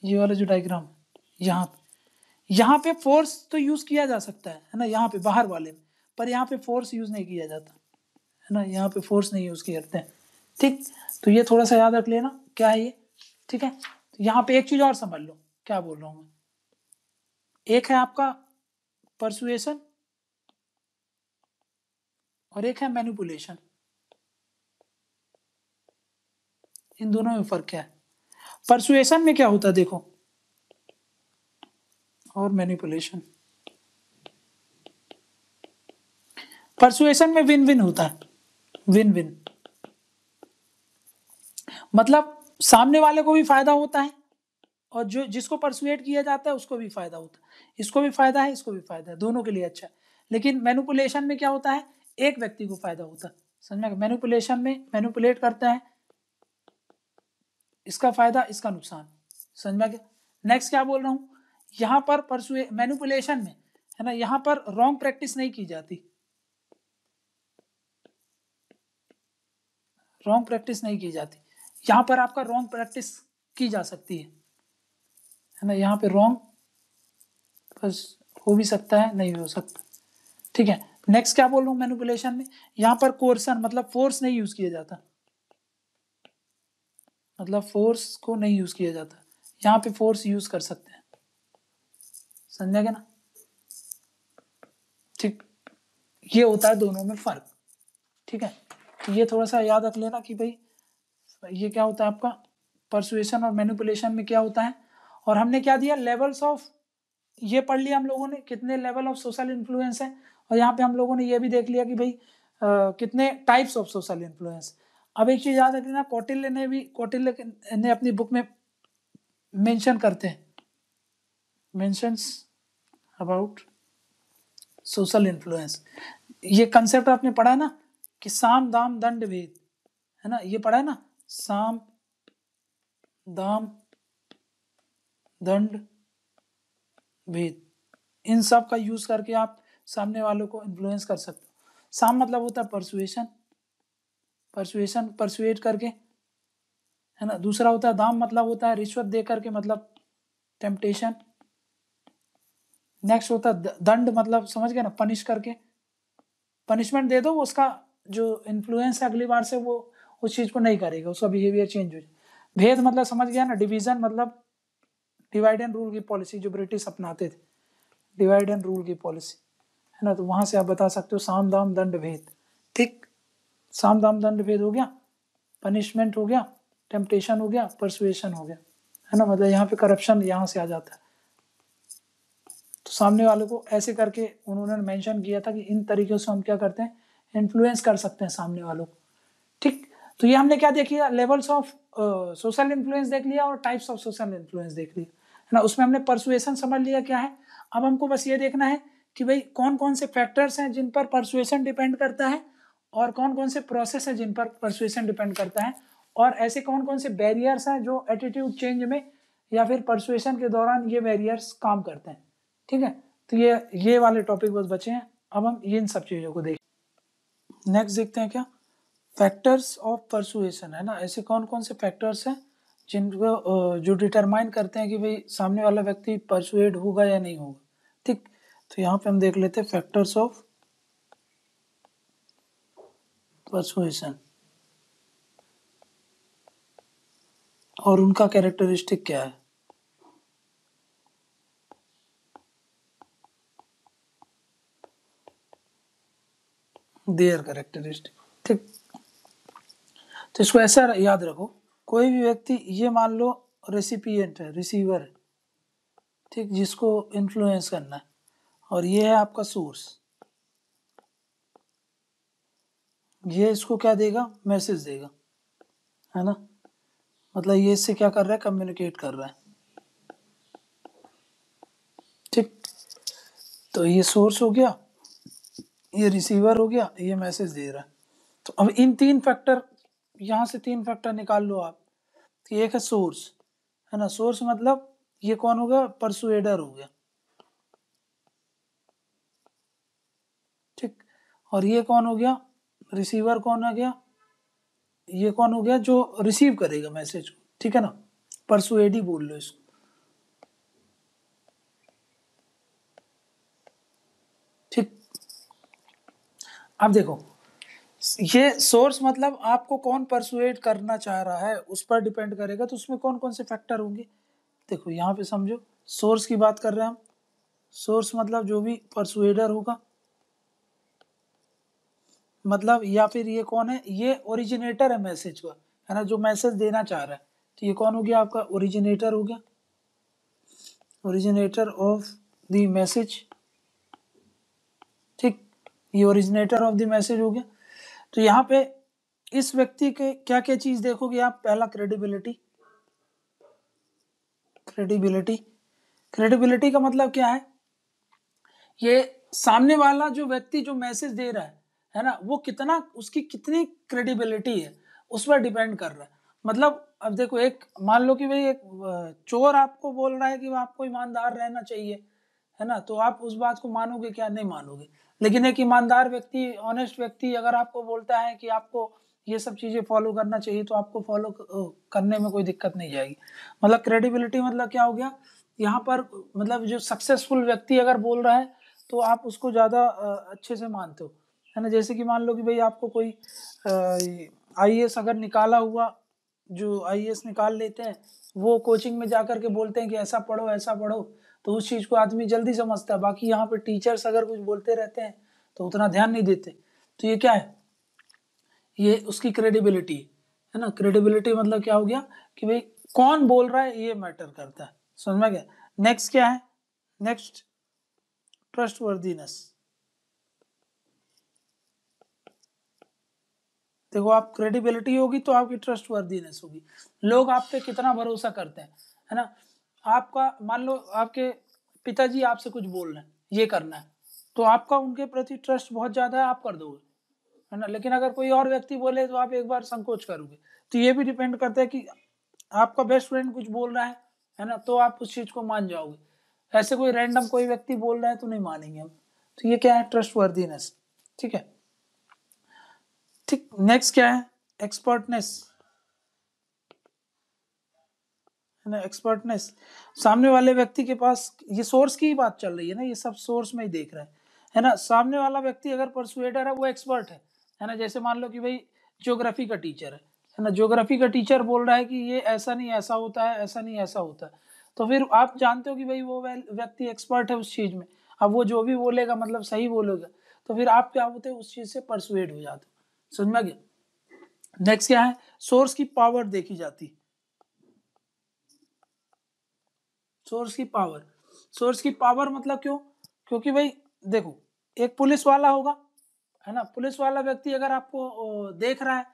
ये वाला जो डायग्राम है यहाँ पे यहाँ पे फोर्स तो यूज किया जा सकता है है ना यहाँ पे बाहर वाले में पर यहाँ पे फोर्स यूज नहीं किया जाता है ना यहाँ पे फोर्स नहीं यूज किया जाते ठीक तो ये थोड़ा सा याद रख लेना क्या है ये ठीक है तो यहाँ पे एक चीज और समझ लो क्या बोल रहा हूँ मैं एक है आपका परसुएशन और एक है मैनिपुलेशन इन दोनों में फर्क क्या है परसुएशन में क्या होता है देखो और मैनिपुलेशन परसुएशन में विन विन होता है विन विन मतलब सामने वाले को भी फायदा होता है और जो जिसको परसुएट किया जाता है उसको भी फायदा होता है इसको भी फायदा है इसको भी फायदा है दोनों के लिए अच्छा है लेकिन मैनुपुलेशन में क्या होता है एक व्यक्ति को फायदा होता है समझ में मैनुपुलेशन में मैनुपुलेट करता है इसका फायदा इसका नुकसान समझ में नेक्स्ट क्या बोल रहा हूँ यहाँ पर परसुए मैनुपुलेशन में है ना यहाँ पर रॉन्ग प्रैक्टिस नहीं की जाती रॉन्ग प्रैक्टिस नहीं की जाती यहाँ पर आपका रॉन्ग प्रैक्टिस की जा सकती है है ना यहाँ पे रॉन्ग बस हो भी सकता है नहीं हो सकता ठीक है नेक्स्ट क्या बोल रहा हूँ मैनुपुलेशन में यहाँ पर कोर्सन मतलब फोर्स नहीं यूज किया जाता मतलब फोर्स को नहीं यूज़ किया जाता यहाँ पे फोर्स यूज़ कर सकते हैं समझा गया ना ठीक ये होता है दोनों में फ़र्क ठीक है तो ये थोड़ा सा याद रख लेना कि भाई ये क्या होता है आपका परसुएशन और मैनिपुलेशन में क्या होता है और हमने क्या दिया लेवल्स ऑफ ये पढ़ लिया हम लोगों ने कितने लेवल ऑफ सोशल इन्फ्लुएंस है और यहाँ पे हम लोगों ने ये भी देख लिया कि भाई आ, कितने टाइप्स ऑफ सोशल इन्फ्लुएंस अब एक चीज़ याद रखना कौटिल्य ने भी कौटिल्य ने अपनी बुक में मेंशन करते हैं मेंशंस अबाउट सोशल इन्फ्लुएंस ये कंसेप्ट आपने पढ़ा है ना कि साम दाम दंड भेद है ना ये पढ़ा है ना साम दाम दंड भेद इन सब का यूज़ करके आप सामने वालों को इन्फ्लुएंस कर सकते हो साम मतलब होता है परसुएशन परसुएशन परसुएट करके है ना दूसरा होता है दाम मतलब होता है रिश्वत दे करके मतलब टेम्पटेशन नेक्स्ट होता है दंड मतलब समझ गए ना पनिश करके पनिशमेंट दे दो उसका जो इन्फ्लुएंस है अगली बार से वो उस चीज़ को नहीं करेगा उसका बिहेवियर चेंज हो जाए भेद मतलब समझ गया ना डिवीज़न मतलब डिवाइड एंड रूल की पॉलिसी जो ब्रिटिश अपनाते थे डिवाइड एंड रूल की पॉलिसी है ना तो वहां से आप बता सकते हो साम दाम दंड भेद ठीक साम दाम दंड भेद हो गया पनिशमेंट हो गया टेम्पटेशन हो गया परसुएशन हो गया है ना मतलब यहाँ पे करप्शन यहाँ से आ जाता है तो सामने वाले को ऐसे करके उन्होंने मेंशन किया था कि इन तरीक़ों से हम क्या करते हैं इन्फ्लुएंस कर सकते हैं सामने वालों को ठीक तो ये हमने क्या देख लिया लेवल्स ऑफ सोशल इन्फ्लुएंस देख लिया और टाइप्स ऑफ सोशल इन्फ्लुएंस देख लिया है ना उसमें हमने परसुएशन समझ लिया क्या है अब हमको बस ये देखना है कि भाई कौन कौन से फैक्टर्स हैं जिन पर परसुएशन डिपेंड करता है और कौन कौन से प्रोसेस है जिन पर परसुएशन डिपेंड करता है और ऐसे कौन कौन से बैरियर्स हैं जो एटीट्यूड चेंज में या फिर परसुएशन के दौरान ये बैरियर्स काम करते हैं ठीक है तो ये ये वाले टॉपिक बस बचे हैं अब हम इन सब चीज़ों को देखें नेक्स्ट देखते हैं क्या फैक्टर्स ऑफ परसुएशन है ना ऐसे कौन कौन से फैक्टर्स हैं जिनको जो डिटरमाइन करते हैं कि भाई सामने वाला व्यक्ति परसुएड होगा या नहीं होगा ठीक तो यहाँ पे हम देख लेते हैं फैक्टर्स ऑफ परसुएसन और उनका कैरेक्टरिस्टिक क्या है देयर कैरेक्टरिस्टिक ठीक तो इसको ऐसा याद रखो कोई भी व्यक्ति ये मान लो रेसिपियंट है रिसीवर है ठीक जिसको इन्फ्लुएंस करना है और ये है आपका सोर्स ये इसको क्या देगा मैसेज देगा है ना मतलब ये इससे क्या कर रहा है कम्युनिकेट कर रहा है ठीक तो ये सोर्स हो गया ये रिसीवर हो गया ये मैसेज दे रहा है तो अब इन तीन फैक्टर यहाँ से तीन फैक्टर निकाल लो आप कि तो एक है सोर्स है ना सोर्स मतलब ये कौन होगा परसुएडर हो गया ठीक और ये कौन हो गया रिसीवर कौन हो गया ये कौन हो गया जो रिसीव करेगा मैसेज को ठीक है ना परसुएडी बोल लो इसको ठीक अब देखो ये सोर्स मतलब आपको कौन परसुएड करना चाह रहा है उस पर डिपेंड करेगा तो उसमें कौन कौन से फैक्टर होंगे देखो यहाँ पे समझो सोर्स की बात कर रहे हैं हम सोर्स मतलब जो भी परसुएडर होगा मतलब या फिर ये कौन है ये ओरिजिनेटर है मैसेज का है ना जो मैसेज देना चाह रहा है तो ये कौन हो गया आपका ओरिजिनेटर हो गया ओरिजिनेटर ऑफ द मैसेज ठीक ये ओरिजिनेटर ऑफ द मैसेज हो गया तो यहाँ पे इस व्यक्ति के क्या क्या चीज देखोगे आप पहला क्रेडिबिलिटी क्रेडिबिलिटी क्रेडिबिलिटी का मतलब क्या है ये सामने वाला जो व्यक्ति जो मैसेज दे रहा है है ना वो कितना उसकी कितनी क्रेडिबिलिटी है उस पर डिपेंड कर रहा है मतलब अब देखो एक मान लो कि भाई एक चोर आपको बोल रहा है कि आपको ईमानदार रहना चाहिए है ना तो आप उस बात को मानोगे क्या नहीं मानोगे लेकिन एक ईमानदार व्यक्ति ऑनेस्ट व्यक्ति अगर आपको बोलता है कि आपको ये सब चीज़ें फॉलो करना चाहिए तो आपको फॉलो करने में कोई दिक्कत नहीं जाएगी मतलब क्रेडिबिलिटी मतलब क्या हो गया यहाँ पर मतलब जो सक्सेसफुल व्यक्ति अगर बोल रहा है तो आप उसको ज़्यादा अच्छे से मानते हो है ना जैसे कि मान लो कि भाई आपको कोई आई अगर निकाला हुआ जो आई निकाल लेते हैं वो कोचिंग में जा कर के बोलते हैं कि ऐसा पढ़ो ऐसा पढ़ो तो उस चीज़ को आदमी जल्दी समझता है बाकी यहाँ पे टीचर्स अगर कुछ बोलते रहते हैं तो उतना ध्यान नहीं देते तो ये क्या है ये उसकी क्रेडिबिलिटी है ना क्रेडिबिलिटी मतलब क्या हो गया कि भाई कौन बोल रहा है ये मैटर करता है समझ में क्या नेक्स्ट क्या है नेक्स्ट ट्रस्ट वर्दीनेस देखो आप क्रेडिबिलिटी होगी तो आपकी ट्रस्ट वर्दीनेस होगी लोग आप पे कितना भरोसा करते हैं है ना आपका मान लो आपके पिताजी आपसे कुछ बोल रहे हैं ये करना है तो आपका उनके प्रति ट्रस्ट बहुत ज़्यादा है आप कर दोगे है ना लेकिन अगर कोई और व्यक्ति बोले तो आप एक बार संकोच करोगे तो ये भी डिपेंड करता है कि आपका बेस्ट फ्रेंड कुछ बोल रहा है है ना तो आप उस चीज़ को मान जाओगे ऐसे कोई रैंडम कोई व्यक्ति बोल रहा है तो नहीं मानेंगे हम तो ये क्या है ट्रस्ट वर्दीनेस ठीक है ठीक नेक्स्ट क्या है एक्सपर्टनेस है ना एक्सपर्टनेस सामने वाले व्यक्ति के पास ये सोर्स की ही बात चल रही है ना ये सब सोर्स में ही देख रहे हैं है ना सामने वाला व्यक्ति अगर परसुएटर है वो एक्सपर्ट है है ना जैसे मान लो कि भाई ज्योग्राफी का टीचर है है ना ज्योग्राफी का टीचर बोल रहा है कि ये ऐसा नहीं ऐसा होता है ऐसा नहीं ऐसा होता है तो फिर आप जानते हो कि भाई वो व्यक्ति एक्सपर्ट है उस चीज़ में अब वो जो भी बोलेगा मतलब सही बोलेगा तो फिर आप क्या होते हैं उस चीज़ से परसुएट हो जाते हो समझ में आ गया नेक्स्ट क्या है सोर्स की पावर देखी जाती सोर्स की पावर सोर्स की पावर मतलब क्यों क्योंकि भाई देखो एक पुलिस वाला होगा है ना पुलिस वाला व्यक्ति अगर आपको देख रहा है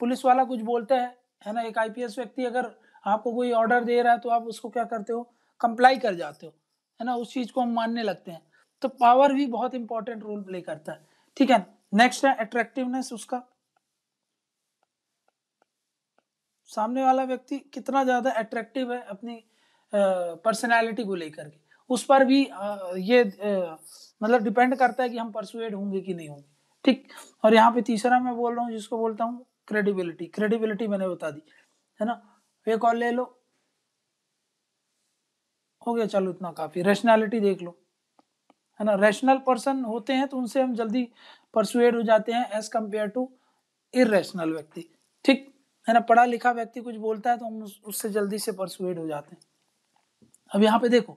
पुलिस वाला कुछ बोलता है है ना एक आईपीएस व्यक्ति अगर आपको कोई ऑर्डर दे रहा है तो आप उसको क्या करते हो कंप्लाई कर जाते हो है ना उस चीज़ को हम मानने लगते हैं तो पावर भी बहुत इंपॉर्टेंट रोल प्ले करता है ठीक है ना नेक्स्ट है अट्रैक्टिवनेस उसका सामने वाला व्यक्ति कितना ज़्यादा अट्रैक्टिव है अपनी पर्सनैलिटी को लेकर के उस पर भी आ, ये आ, मतलब डिपेंड करता है कि हम परसुएड होंगे कि नहीं होंगे ठीक और यहाँ पे तीसरा मैं बोल रहा हूँ जिसको बोलता हूँ क्रेडिबिलिटी क्रेडिबिलिटी मैंने बता दी है ना एक और ले लो हो गया चलो इतना काफ़ी रेशनैलिटी देख लो है ना रैशनल पर्सन होते हैं तो उनसे हम जल्दी परसुएड हो जाते हैं एज कम्पेयर टू इेशनल व्यक्ति ठीक है ना पढ़ा लिखा व्यक्ति कुछ बोलता है तो हम उससे जल्दी से परसुएड हो जाते हैं अब यहाँ पे देखो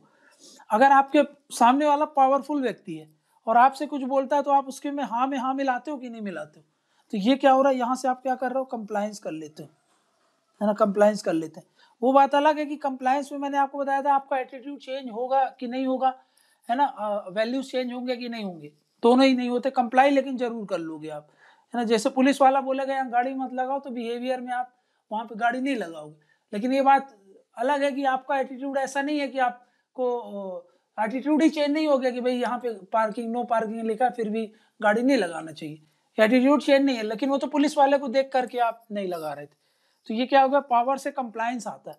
अगर आपके सामने वाला पावरफुल व्यक्ति है और आपसे कुछ बोलता है तो आप उसके में हाँ में हाँ मिलाते हो कि नहीं मिलाते हो तो ये क्या हो रहा है यहाँ से आप क्या कर रहे हो कंप्लायंस कर लेते हो है ना कंप्लायंस कर लेते हैं वो बात अलग है कि कंप्लायंस में मैंने आपको बताया था आपका एटीट्यूड चेंज होगा कि नहीं होगा है ना वैल्यूज चेंज होंगे कि नहीं होंगे दोनों ही नहीं होते कंप्लाई लेकिन जरूर कर लोगे आप है ना जैसे पुलिस वाला बोलेगा यहाँ गाड़ी मत लगाओ तो बिहेवियर में आप वहाँ पे गाड़ी नहीं लगाओगे लेकिन ये बात अलग है कि आपका एटीट्यूड ऐसा नहीं है कि आपको एटीट्यूड ही चेंज नहीं हो गया कि भाई यहाँ पे पार्किंग नो पार्किंग लिखा फिर भी गाड़ी नहीं लगाना चाहिए एटीट्यूड चेंज नहीं है लेकिन वो तो पुलिस वाले को देख करके आप नहीं लगा रहे थे तो ये क्या हो गया पावर से कंप्लायंस आता है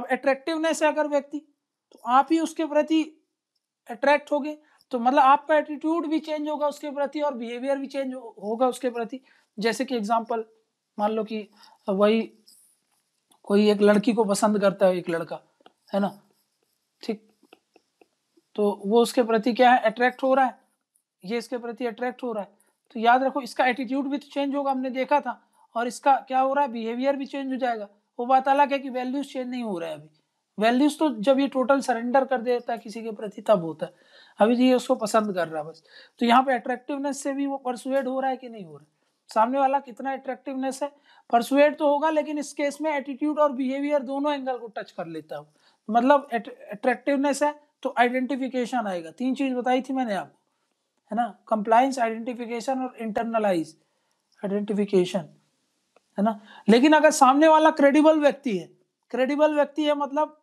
अब अट्रैक्टिवनेस है अगर व्यक्ति तो आप ही उसके प्रति अट्रैक्ट होगे तो मतलब आपका एटीट्यूड भी चेंज होगा उसके प्रति और बिहेवियर भी चेंज होगा उसके प्रति जैसे कि एग्जाम्पल मान लो कि वही कोई एक लड़की को पसंद करता है एक लड़का है ना ठीक तो वो उसके प्रति क्या है अट्रैक्ट हो रहा है ये इसके प्रति अट्रैक्ट हो रहा है तो याद रखो इसका एटीट्यूड भी तो चेंज होगा हमने देखा था और इसका क्या हो रहा है बिहेवियर भी चेंज हो जाएगा वो बात अलग है कि वैल्यूज चेंज नहीं हो रहा है अभी वैल्यूज तो जब ये टोटल सरेंडर कर देता है किसी के प्रति तब होता है अभी तो ये उसको पसंद कर रहा है बस तो यहाँ पे अट्रैक्टिवनेस से भी वो परसुएड हो रहा है कि नहीं हो रहा है सामने वाला कितना अट्रैक्टिवनेस है परसुएड तो होगा लेकिन इस केस में एटीट्यूड और बिहेवियर दोनों एंगल को टच कर लेता है मतलब अट्रैक्टिवनेस है तो आइडेंटिफिकेशन आएगा तीन चीज़ बताई थी मैंने आपको है ना कंप्लाइंस आइडेंटिफिकेशन और इंटरनलाइज आइडेंटिफिकेशन है ना लेकिन अगर सामने वाला क्रेडिबल व्यक्ति है क्रेडिबल व्यक्ति है मतलब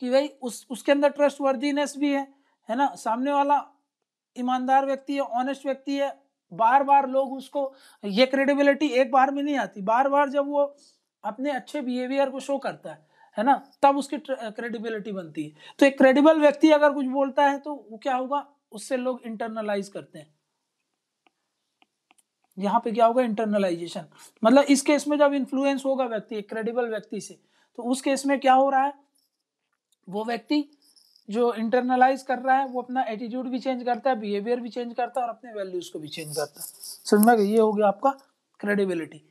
कि भाई उस उसके अंदर ट्रस्ट वर्दीनेस भी है है ना सामने वाला ईमानदार व्यक्ति है ऑनेस्ट व्यक्ति है बार बार लोग उसको ये क्रेडिबिलिटी एक बार में नहीं आती बार बार जब वो अपने अच्छे बिहेवियर को शो करता है है ना तब उसकी क्रेडिबिलिटी बनती है तो एक क्रेडिबल व्यक्ति अगर कुछ बोलता है तो वो क्या होगा उससे लोग इंटरनलाइज करते हैं यहाँ पे क्या होगा इंटरनलाइजेशन मतलब इस केस में जब इन्फ्लुएंस होगा व्यक्ति एक क्रेडिबल व्यक्ति से तो उस केस में क्या हो रहा है वो व्यक्ति जो इंटरनलाइज कर रहा है वो अपना एटीट्यूड भी चेंज करता है बिहेवियर भी चेंज करता है और अपने वैल्यूज को भी चेंज करता है समझ में ये हो गया आपका क्रेडिबिलिटी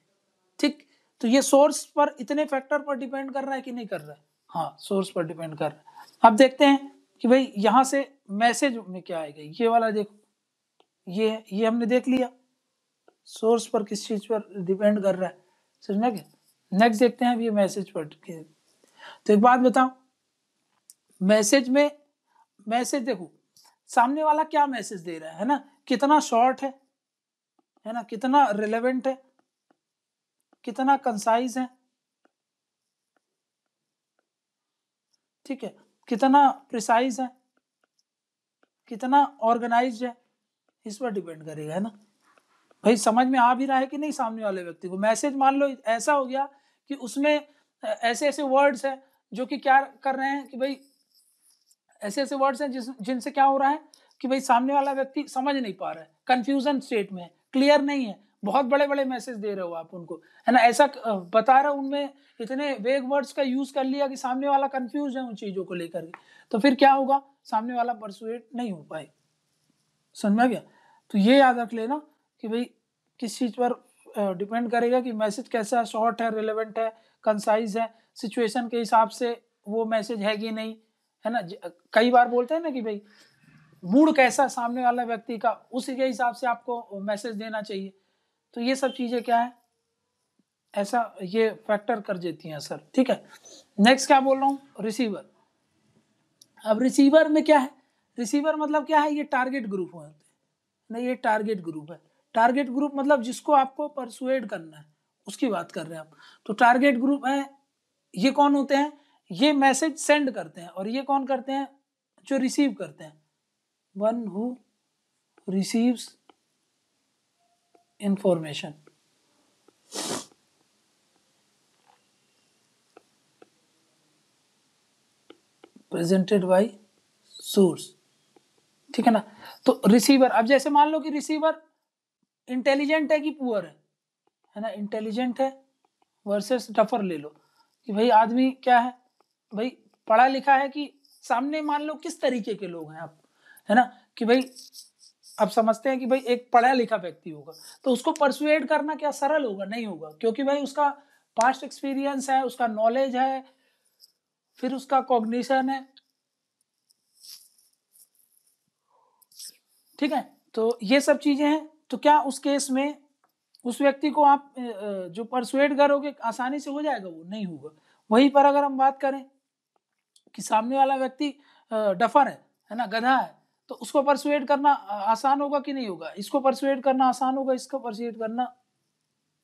ठीक तो ये सोर्स पर इतने फैक्टर पर डिपेंड कर रहा है कि नहीं कर रहा है हाँ सोर्स पर डिपेंड कर रहा है अब देखते हैं कि भाई यहाँ से मैसेज में क्या आएगा ये वाला देखो ये ये हमने देख लिया सोर्स पर किस चीज़ पर डिपेंड कर रहा है समझना क्या नेक्स्ट देखते हैं अब ये मैसेज पर तो एक बात बताओ मैसेज में मैसेज देखो सामने वाला क्या मैसेज दे रहा है ना कितना शॉर्ट है है ना कितना रिलेवेंट है कितना कंसाइज है ठीक है कितना प्रिसाइज है कितना ऑर्गेनाइज है इस पर डिपेंड करेगा है ना भाई समझ में आ भी रहा है कि नहीं सामने वाले व्यक्ति को मैसेज मान लो ऐसा हो गया कि उसमें ऐसे ऐसे वर्ड्स हैं जो कि क्या कर रहे हैं कि भाई ऐसे ऐसे वर्ड्स हैं जिस जिनसे क्या हो रहा है कि भाई सामने वाला व्यक्ति समझ नहीं पा रहा है कन्फ्यूजन स्टेट में है क्लियर नहीं है बहुत बड़े बड़े मैसेज दे रहे हो आप उनको है ना ऐसा बता रहे हो उनमें इतने वेग वर्ड्स का यूज कर लिया कि सामने वाला कंफ्यूज है उन चीजों को लेकर के तो फिर क्या होगा सामने वाला परसुएट नहीं हो पाए समझ में गया तो ये याद रख लेना कि भाई किस चीज़ पर डिपेंड करेगा कि मैसेज कैसा शॉर्ट है रिलेवेंट है कंसाइज है सिचुएशन के हिसाब से वो मैसेज है कि नहीं है ना कई बार बोलते हैं ना कि भाई मूड कैसा सामने वाला व्यक्ति का उसी के हिसाब से आपको मैसेज देना चाहिए तो ये सब चीजें क्या है ऐसा ये फैक्टर कर देती हैं सर ठीक है नेक्स्ट क्या बोल रहा हूँ रिसीवर अब रिसीवर में क्या है रिसीवर मतलब क्या है ये टारगेट ग्रुप होते हैं नहीं ये टारगेट ग्रुप है टारगेट ग्रुप मतलब जिसको आपको परसुएड करना है उसकी बात कर रहे हैं आप तो टारगेट ग्रुप है ये कौन होते हैं ये मैसेज सेंड करते हैं और ये कौन करते हैं जो रिसीव करते हैं one who receives information presented by source ठीक है ना तो रिसीवर अब जैसे मान लो कि रिसीवर इंटेलिजेंट है कि पुअर है है ना इंटेलिजेंट है वर्सेस टफर ले लो कि भाई आदमी क्या है भाई पढ़ा लिखा है कि सामने मान लो किस तरीके के लोग हैं आप है ना कि भाई आप समझते हैं कि भाई एक पढ़ा लिखा व्यक्ति होगा तो उसको परसुएट करना क्या सरल होगा नहीं होगा क्योंकि भाई उसका पास्ट एक्सपीरियंस है उसका नॉलेज है फिर उसका कॉग्निशन है ठीक है तो ये सब चीजें हैं तो क्या उस केस में उस व्यक्ति को आप जो परसुएट करोगे आसानी से हो जाएगा वो नहीं होगा वहीं पर अगर हम बात करें कि सामने वाला व्यक्ति डफर है है ना गधा है तो उसको परसुएट करना आसान होगा कि नहीं होगा इसको परसुएट करना आसान होगा इसको परसुएट करना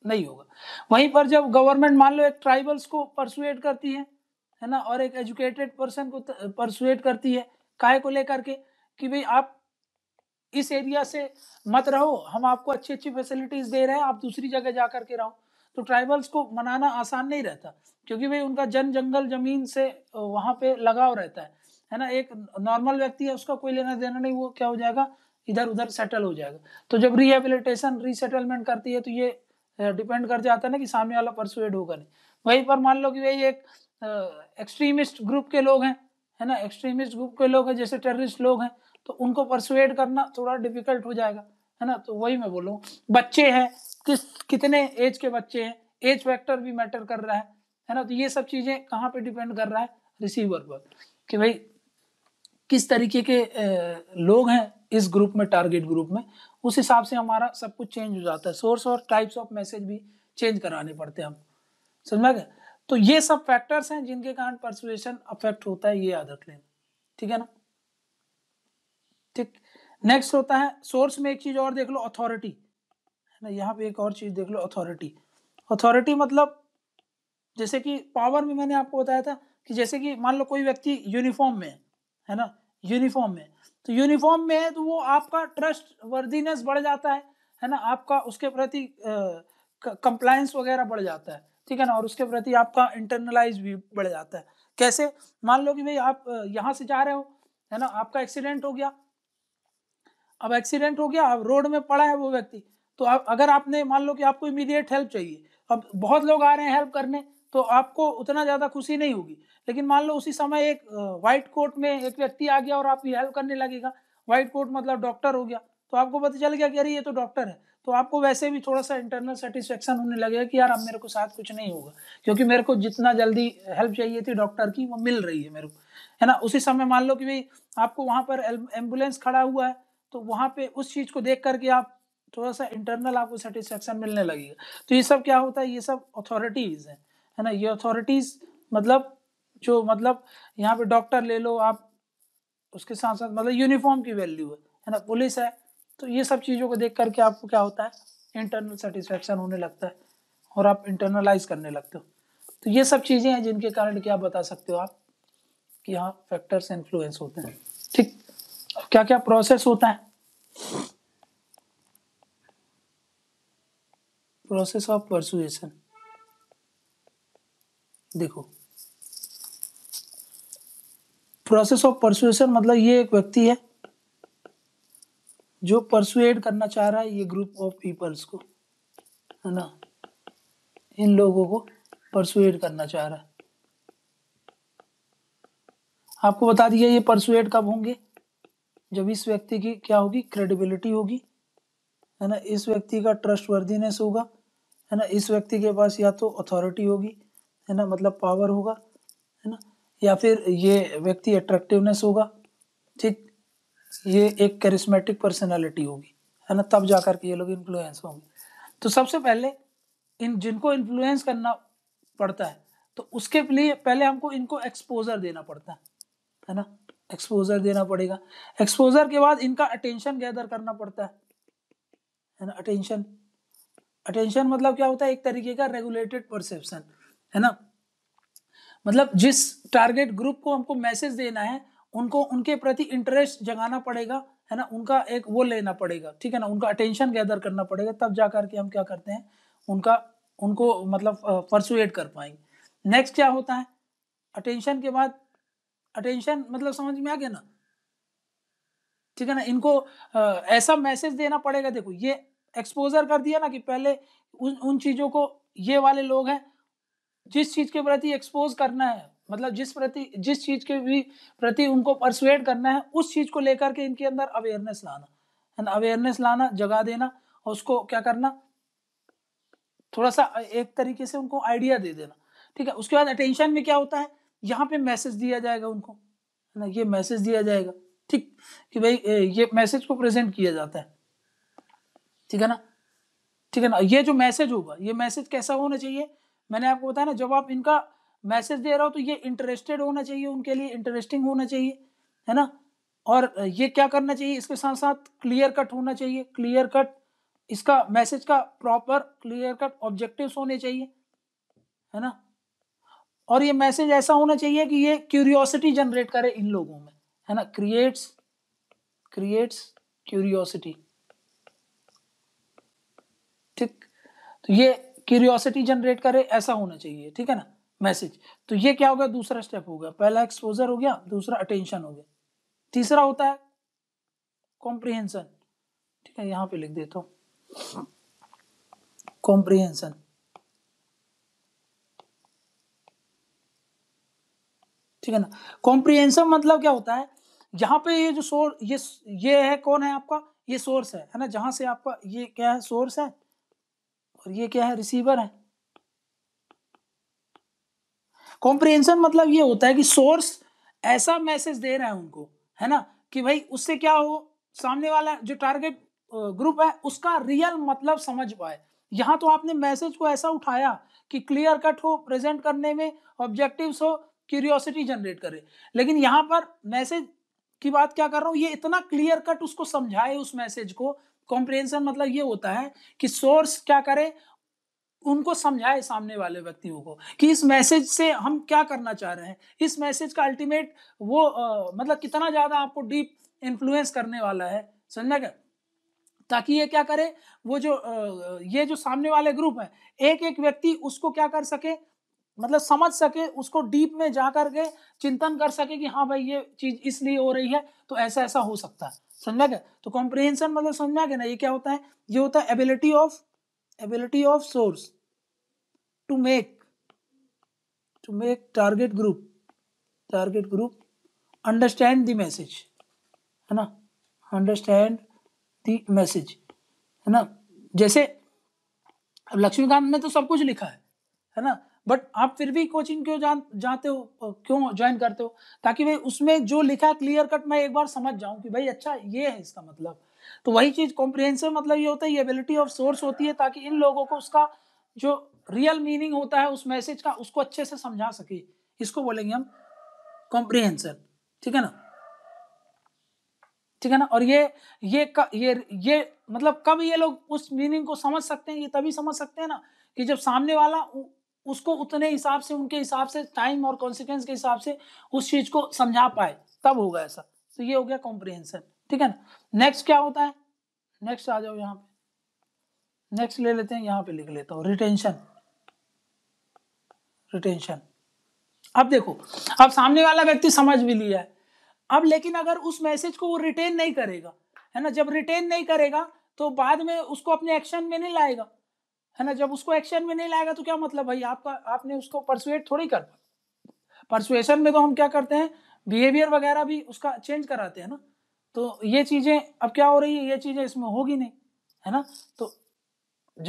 नहीं होगा वहीं पर जब गवर्नमेंट मान लो एक ट्राइबल्स को परसुएट करती है है ना और एक एजुकेटेड पर्सन को परसुएट करती है काय को लेकर के कि भाई आप इस एरिया से मत रहो हम आपको अच्छी अच्छी फैसिलिटीज दे रहे हैं आप दूसरी जगह जा करके रहो तो ट्राइबल्स को मनाना आसान नहीं रहता क्योंकि भाई उनका जन जंगल जमीन से वहां पे लगाव रहता है है ना एक नॉर्मल व्यक्ति है उसका कोई लेना देना नहीं वो क्या हो जाएगा इधर उधर सेटल हो जाएगा तो जब रिहेबिलिटेशन रिसेटलमेंट करती है तो ये डिपेंड कर जाता है ना कि सामने वाला परसुएड होगा नहीं वहीं पर मान लो कि भाई एक एक्सट्रीमिस्ट ग्रुप के लोग हैं है ना एक्सट्रीमिस्ट ग्रुप के लोग हैं जैसे टेररिस्ट लोग हैं तो उनको परसुएड करना थोड़ा डिफिकल्ट हो जाएगा है ना तो वही मैं बोलूँ बच्चे हैं किस कितने एज के बच्चे हैं एज फैक्टर भी मैटर कर रहा है है ना तो ये सब चीज़ें कहाँ पे डिपेंड कर रहा है रिसीवर पर कि भाई किस तरीके के लोग हैं इस ग्रुप में टारगेट ग्रुप में उस हिसाब से हमारा सब कुछ चेंज हो जाता है सोर्स और टाइप्स ऑफ मैसेज भी चेंज कराने पड़ते हैं हमको समझ में तो ये सब फैक्टर्स हैं जिनके कारण परसुएशन अफेक्ट होता है ये याद रख लेना ठीक है ना ठीक नेक्स्ट होता है सोर्स में एक चीज और देख लो अथॉरिटी ना यहाँ पे एक और चीज़ देख लो अथॉरिटी अथॉरिटी मतलब जैसे कि पावर में मैंने आपको बताया था कि जैसे कि मान लो कोई व्यक्ति यूनिफॉर्म में है ना यूनिफॉर्म में तो यूनिफॉर्म में है तो वो आपका ट्रस्ट वर्दीनेस बढ़ जाता है है ना आपका उसके प्रति कंप्लायंस वगैरह बढ़ जाता है ठीक है ना और उसके प्रति आपका इंटरनलाइज भी बढ़ जाता है कैसे मान लो कि भाई आप यहाँ से जा रहे हो है ना आपका एक्सीडेंट हो गया अब एक्सीडेंट हो गया अब रोड में पड़ा है वो व्यक्ति तो आप अगर आपने मान लो कि आपको इमीडिएट हेल्प चाहिए अब बहुत लोग आ रहे हैं हेल्प करने तो आपको उतना ज़्यादा खुशी नहीं होगी लेकिन मान लो उसी समय एक वाइट कोट में एक व्यक्ति आ गया और आप हेल्प करने लगेगा वाइट कोट मतलब डॉक्टर हो गया तो आपको पता चल गया कि अरे ये तो डॉक्टर है तो आपको वैसे भी थोड़ा सा इंटरनल सेटिस्फेक्शन होने लगेगा कि यार अब मेरे को साथ कुछ नहीं होगा क्योंकि मेरे को जितना जल्दी हेल्प चाहिए थी डॉक्टर की वो मिल रही है मेरे को है ना उसी समय मान लो कि भाई आपको वहाँ पर एम्बुलेंस खड़ा हुआ है तो वहाँ पे उस चीज़ को देख करके आप थोड़ा सा इंटरनल आपको सेटिस्फेक्शन मिलने लगेगा तो ये सब क्या होता है ये सब अथॉरिटीज़ हैं है ना ये अथॉरिटीज़ मतलब जो मतलब यहाँ पे डॉक्टर ले लो आप उसके साथ साथ मतलब यूनिफॉर्म की वैल्यू है है ना पुलिस है तो ये सब चीज़ों को देख करके आपको क्या होता है इंटरनल सेटिस्फेक्शन होने लगता है और आप इंटरनलाइज करने लगते हो तो ये सब चीज़ें हैं जिनके कारण क्या बता सकते हो आप कि हाँ फैक्टर्स इन्फ्लुएंस होते हैं ठीक क्या क्या प्रोसेस होता है प्रोसेस ऑफ परसुएसन देखो प्रोसेस ऑफ परसुएसन मतलब ये एक व्यक्ति है जो परसुएड करना चाह रहा है ये ग्रुप ऑफ पीपल्स को है ना इन लोगों को परसुएड करना चाह रहा है आपको बता दिया ये परसुएड कब होंगे जब इस व्यक्ति की क्या होगी क्रेडिबिलिटी होगी है ना इस व्यक्ति का ट्रस्ट वर्दीनेस होगा है ना इस व्यक्ति के पास या तो अथॉरिटी होगी है ना मतलब पावर होगा है ना या फिर ये व्यक्ति अट्रैक्टिवनेस होगा ठीक ये एक करिश्मेटिक पर्सनैलिटी होगी है ना तब जाकर के ये लोग इन्फ्लुएंस होंगे तो सबसे पहले इन जिनको इन्फ्लुएंस करना पड़ता है तो उसके लिए पहले हमको इनको एक्सपोजर देना पड़ता है है ना एक्सपोजर देना पड़ेगा एक्सपोजर के बाद इनका अटेंशन गैदर करना पड़ता है है ना अटेंशन अटेंशन मतलब क्या होता है एक तरीके का रेगुलेटेड परसेप्शन है ना मतलब जिस टारगेट ग्रुप को हमको मैसेज देना है उनको उनके प्रति इंटरेस्ट जगाना पड़ेगा है ना उनका एक वो लेना पड़ेगा ठीक है ना उनका अटेंशन गैदर करना पड़ेगा तब जा करके हम क्या करते हैं उनका उनको मतलब परसुएट कर पाएंगे नेक्स्ट क्या होता है अटेंशन के बाद अटेंशन मतलब समझ में आ गया ना ठीक है ना इनको आ, ऐसा मैसेज देना पड़ेगा देखो ये एक्सपोजर कर दिया ना कि पहले उन उन चीज़ों को ये वाले लोग हैं जिस चीज़ के प्रति एक्सपोज करना है मतलब जिस प्रति जिस चीज़ के भी प्रति उनको परसुएट करना है उस चीज़ को लेकर के इनके अंदर अवेयरनेस लाना है ना अवेयरनेस लाना जगा देना और उसको क्या करना थोड़ा सा एक तरीके से उनको आइडिया दे देना ठीक है उसके बाद अटेंशन में क्या होता है यहाँ पे मैसेज दिया जाएगा उनको है ना ये मैसेज दिया जाएगा ठीक कि भाई ये मैसेज को प्रेजेंट किया जाता है ठीक है ना ठीक है ना ये जो मैसेज होगा ये मैसेज कैसा होना चाहिए मैंने आपको बताया ना जब आप इनका मैसेज दे रहा हो तो ये इंटरेस्टेड होना चाहिए उनके लिए इंटरेस्टिंग होना चाहिए है ना और ये क्या करना चाहिए इसके साथ साथ क्लियर कट होना चाहिए क्लियर कट इसका मैसेज का प्रॉपर क्लियर कट ऑब्जेक्टिव होने चाहिए है ना और ये मैसेज ऐसा होना चाहिए कि ये क्यूरियोसिटी जनरेट करे इन लोगों में है ना क्रिएट्स क्रिएट्स क्यूरियोसिटी तो ये क्यूरियोसिटी जनरेट करे ऐसा होना चाहिए ठीक है ना मैसेज तो ये क्या हो गया दूसरा स्टेप हो गया पहला एक्सपोजर हो गया दूसरा अटेंशन हो गया तीसरा होता है कॉम्प्रिहेंशन ठीक है यहां पे लिख देता हूं कॉम्प्रिहेंसन ठीक है ना कॉम्प्रिहेंशन मतलब क्या होता है यहां पे ये जो सोर्स ये ये है कौन है आपका ये सोर्स है है ना जहां से आपका ये क्या है सोर्स है और ये क्या है रिसीवर है कॉम्प्रिहेंशन मतलब ये होता है कि सोर्स ऐसा मैसेज दे रहा है उनको है ना कि भाई उससे क्या हो सामने वाला जो टारगेट ग्रुप है उसका रियल मतलब समझ पाए यहाँ तो आपने मैसेज को ऐसा उठाया कि क्लियर कट हो प्रेजेंट करने में ऑब्जेक्टिव्स हो क्यूरियोसिटी जनरेट करे लेकिन यहाँ पर मैसेज की बात क्या कर रहा हूँ ये इतना क्लियर कट उसको समझाए उस मैसेज को कॉम्प्रिहेंशन मतलब ये होता है कि सोर्स क्या करे उनको समझाए सामने वाले व्यक्तियों को कि इस मैसेज से हम क्या करना चाह रहे हैं इस मैसेज का अल्टीमेट वो आ, मतलब कितना ज़्यादा आपको डीप इन्फ्लुएंस करने वाला है समझना क्या ताकि ये क्या करे वो जो आ, ये जो सामने वाले ग्रुप है एक एक व्यक्ति उसको क्या कर सके मतलब समझ सके उसको डीप में जा करके चिंतन कर सके कि हाँ भाई ये चीज इसलिए हो रही है तो ऐसा ऐसा हो सकता है समझा गया तो कॉम्प्रिहेंशन मतलब समझा गया ना ये क्या होता है ये होता है ability of ability of source to make to make target group target group understand the message है ना अंडरस्टैंड द मैसेज है ना जैसे अब लक्ष्मीकांत ने तो सब कुछ लिखा है है ना बट आप फिर भी कोचिंग क्यों जान जाते हो क्यों ज्वाइन करते हो ताकि भाई उसमें जो लिखा क्लियर कट मैं एक बार समझ जाऊं कि भाई अच्छा ये है इसका मतलब तो वही चीज कॉम्प्रिहेंसिव मतलब ये होता है ये एबिलिटी ऑफ सोर्स होती है ताकि इन लोगों को उसका जो रियल मीनिंग होता है उस मैसेज का उसको अच्छे से समझा सके इसको बोलेंगे हम कॉम्प्रिहेंसर ठीक है ना ठीक है ना और ये ये क, ये ये मतलब कब ये लोग उस मीनिंग को समझ सकते हैं ये तभी समझ सकते हैं ना कि जब सामने वाला उसको उतने हिसाब से उनके हिसाब से टाइम और कॉन्सिक्वेंस के हिसाब से उस चीज को समझा पाए तब होगा ऐसा तो ये हो गया कॉम्प्रिहेंशन ठीक है ना नेक्स्ट क्या होता है नेक्स्ट आ जाओ यहाँ पे नेक्स्ट ले लेते हैं यहाँ पे लिख लेता हूँ रिटेंशन रिटेंशन अब देखो अब सामने वाला व्यक्ति समझ भी लिया है अब लेकिन अगर उस मैसेज को वो रिटेन नहीं करेगा है ना जब रिटेन नहीं करेगा तो बाद में उसको अपने एक्शन में नहीं लाएगा है ना जब उसको एक्शन में नहीं लाएगा तो क्या मतलब भाई आपका आपने उसको परसुएट थोड़ी कर परसुएशन में तो हम क्या करते हैं बिहेवियर वगैरह भी उसका चेंज कराते हैं ना तो ये चीज़ें अब क्या हो रही है ये चीज़ें इसमें होगी नहीं है ना तो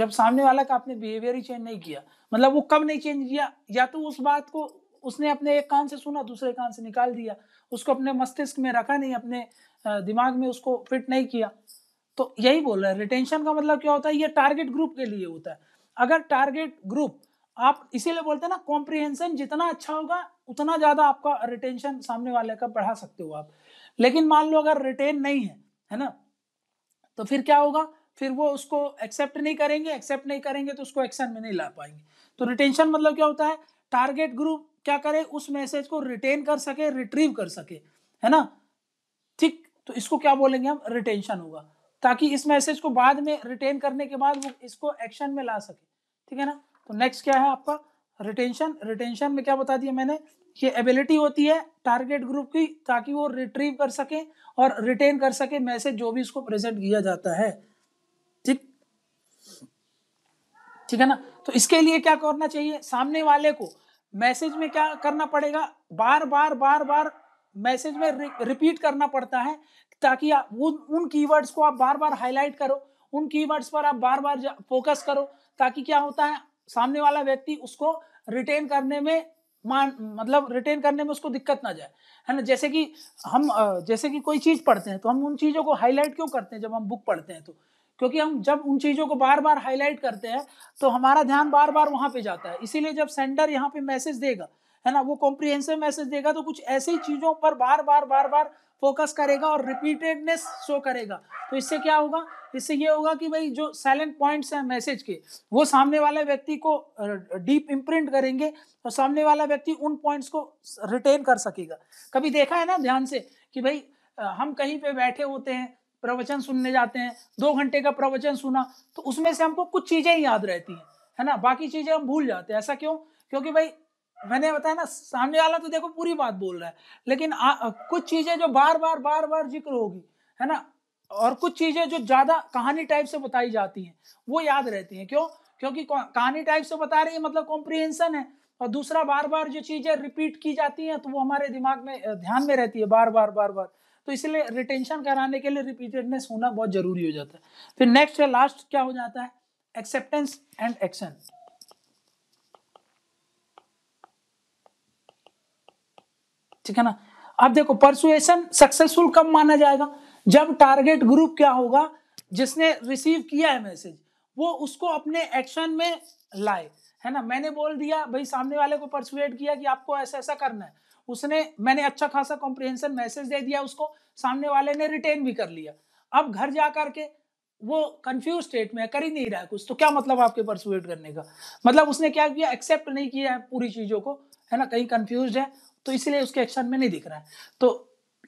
जब सामने वाला का आपने बिहेवियर ही चेंज नहीं किया मतलब वो कब नहीं चेंज किया या तो उस बात को उसने अपने एक कान से सुना दूसरे कान से निकाल दिया उसको अपने मस्तिष्क में रखा नहीं अपने दिमाग में उसको फिट नहीं किया तो यही बोल रहे हैं रिटेंशन का मतलब क्या होता है ये टारगेट ग्रुप के लिए होता है अगर टारगेट ग्रुप आप इसीलिए बोलते हैं ना कॉम्प्रिहेंशन जितना अच्छा होगा उतना ज़्यादा आपका रिटेंशन सामने वाले का बढ़ा सकते हो आप लेकिन मान लो अगर रिटेन नहीं है है ना तो फिर क्या होगा फिर वो उसको एक्सेप्ट नहीं करेंगे एक्सेप्ट नहीं करेंगे तो उसको एक्शन में नहीं ला पाएंगे तो रिटेंशन मतलब क्या होता है टारगेट ग्रुप क्या करे उस मैसेज को रिटेन कर सके रिट्रीव कर सके है ना ठीक तो इसको क्या बोलेंगे हम रिटेंशन होगा ताकि इस मैसेज को बाद में रिटेन करने के बाद वो इसको एक्शन में ला सके ठीक है ना तो नेक्स्ट क्या है आपका रिटेंशन रिटेंशन में क्या बता दिया मैंने ये एबिलिटी होती है टारगेट ग्रुप की ताकि वो रिट्रीव कर सके और रिटेन कर सके मैसेज जो भी इसको प्रेजेंट किया जाता है ठीक ठीक है ना तो इसके लिए क्या करना चाहिए सामने वाले को मैसेज में क्या करना पड़ेगा बार बार बार बार मैसेज में रिपीट करना पड़ता है ताकि आ, वो उन कीवर्ड्स को आप बार बार हाईलाइट करो उन कीवर्ड्स पर आप बार बार फोकस करो ताकि क्या होता है सामने वाला व्यक्ति उसको रिटेन करने में मान मतलब रिटेन करने में उसको दिक्कत ना जाए है ना जैसे कि हम जैसे कि कोई चीज़ पढ़ते हैं तो हम उन चीज़ों को हाईलाइट क्यों करते हैं जब हम बुक पढ़ते हैं तो क्योंकि हम जब उन चीज़ों को बार बार हाईलाइट करते हैं तो हमारा ध्यान बार बार वहां पे जाता है इसीलिए जब सेंडर यहाँ पे मैसेज देगा है ना वो कॉम्प्रिहेंसिव मैसेज देगा तो कुछ ऐसी चीज़ों पर बार बार बार बार फोकस करेगा और रिपीटेडनेस शो करेगा तो इससे क्या होगा इससे ये होगा कि भाई जो साइलेंट पॉइंट्स हैं मैसेज के वो सामने वाले व्यक्ति को डीप इम्प्रिंट करेंगे और तो सामने वाला व्यक्ति उन पॉइंट्स को रिटेन कर सकेगा कभी देखा है ना ध्यान से कि भाई हम कहीं पे बैठे होते हैं प्रवचन सुनने जाते हैं दो घंटे का प्रवचन सुना तो उसमें से हमको कुछ चीज़ें याद रहती हैं है ना बाकी चीज़ें हम भूल जाते हैं ऐसा क्यों क्योंकि भाई मैंने बताया ना सामने वाला तो देखो पूरी बात बोल रहा है लेकिन आ, कुछ चीजें जो बार बार बार बार जिक्र होगी है ना और कुछ चीजें जो ज्यादा कहानी टाइप से बताई जाती हैं वो याद रहती हैं क्यों क्योंकि कहानी टाइप से बता रही है मतलब कॉम्प्रिहेंसन है और दूसरा बार बार जो चीजें रिपीट की जाती हैं तो वो हमारे दिमाग में ध्यान में रहती है बार बार बार बार तो इसलिए रिटेंशन कराने के लिए रिपीटेडनेस होना बहुत जरूरी हो जाता है फिर नेक्स्ट है लास्ट क्या हो जाता है एक्सेप्टेंस एंड एक्शन ठीक है ना अब देखो परसुएशन सक्सेसफुल कब माना जाएगा जब टारगेट ग्रुप क्या होगा जिसने रिसीव किया है मैसेज वो उसको अपने एक्शन में लाए है ना मैंने बोल दिया भाई सामने वाले को परसुएट किया कि आपको ऐसा ऐसा करना है उसने मैंने अच्छा खासा कॉम्प्रिहेंशन मैसेज दे दिया उसको सामने वाले ने रिटेन भी कर लिया अब घर जा करके वो कंफ्यूज स्टेट में कर ही नहीं रहा है कुछ तो क्या मतलब आपके परसुएट करने का मतलब उसने क्या किया एक्सेप्ट नहीं किया है पूरी चीज़ों को है ना कहीं कंफ्यूज है तो इसीलिए उसके एक्शन में नहीं दिख रहा है तो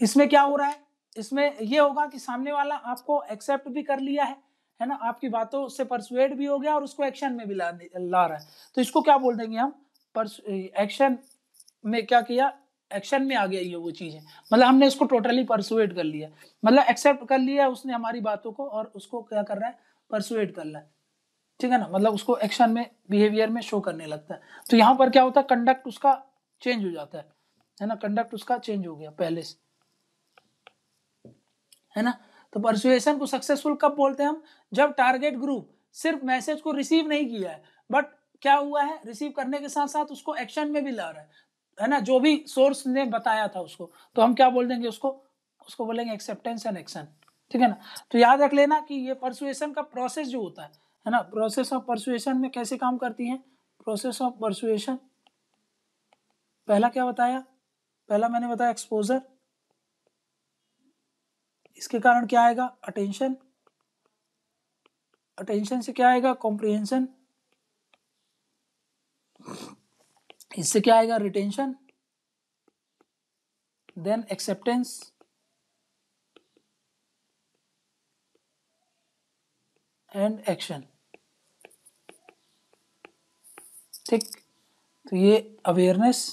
इसमें क्या हो रहा है इसमें यह होगा कि सामने वाला आपको एक्सेप्ट भी कर लिया है है ना आपकी बातों से परसुएड भी हो गया और उसको एक्शन में भी ला ला रहा है तो इसको क्या बोल देंगे हम एक्शन में क्या किया एक्शन में आ गया ये वो चीज है मतलब हमने उसको टोटली परसुएट कर लिया मतलब एक्सेप्ट कर लिया उसने हमारी बातों को और उसको क्या कर रहा है परसुएट कर रहा है ठीक है ना मतलब उसको एक्शन में बिहेवियर में शो करने लगता है तो यहाँ पर क्या होता है कंडक्ट उसका चेंज हो जाता है है ना कंडक्ट उसका चेंज हो गया पहले से है ना तो परसुएशन को सक्सेसफुल कब बोलते हैं हम जब टारगेट ग्रुप सिर्फ मैसेज को रिसीव नहीं किया है बट क्या हुआ है रिसीव करने के साथ साथ उसको एक्शन में भी ला रहा है है ना जो भी सोर्स ने बताया था उसको तो हम क्या बोल देंगे उसको उसको बोलेंगे एक्सेप्टेंस एंड एक्शन ठीक है ना तो याद रख लेना कि ये परसुएशन का प्रोसेस जो होता है है ना प्रोसेस ऑफ परसुएशन में कैसे काम करती है प्रोसेस ऑफ परसुएशन पहला क्या बताया पहला मैंने बताया एक्सपोजर इसके कारण क्या आएगा अटेंशन अटेंशन से क्या आएगा कॉम्प्रिहेंशन इससे क्या आएगा retention then acceptance and action ठीक तो ये अवेयरनेस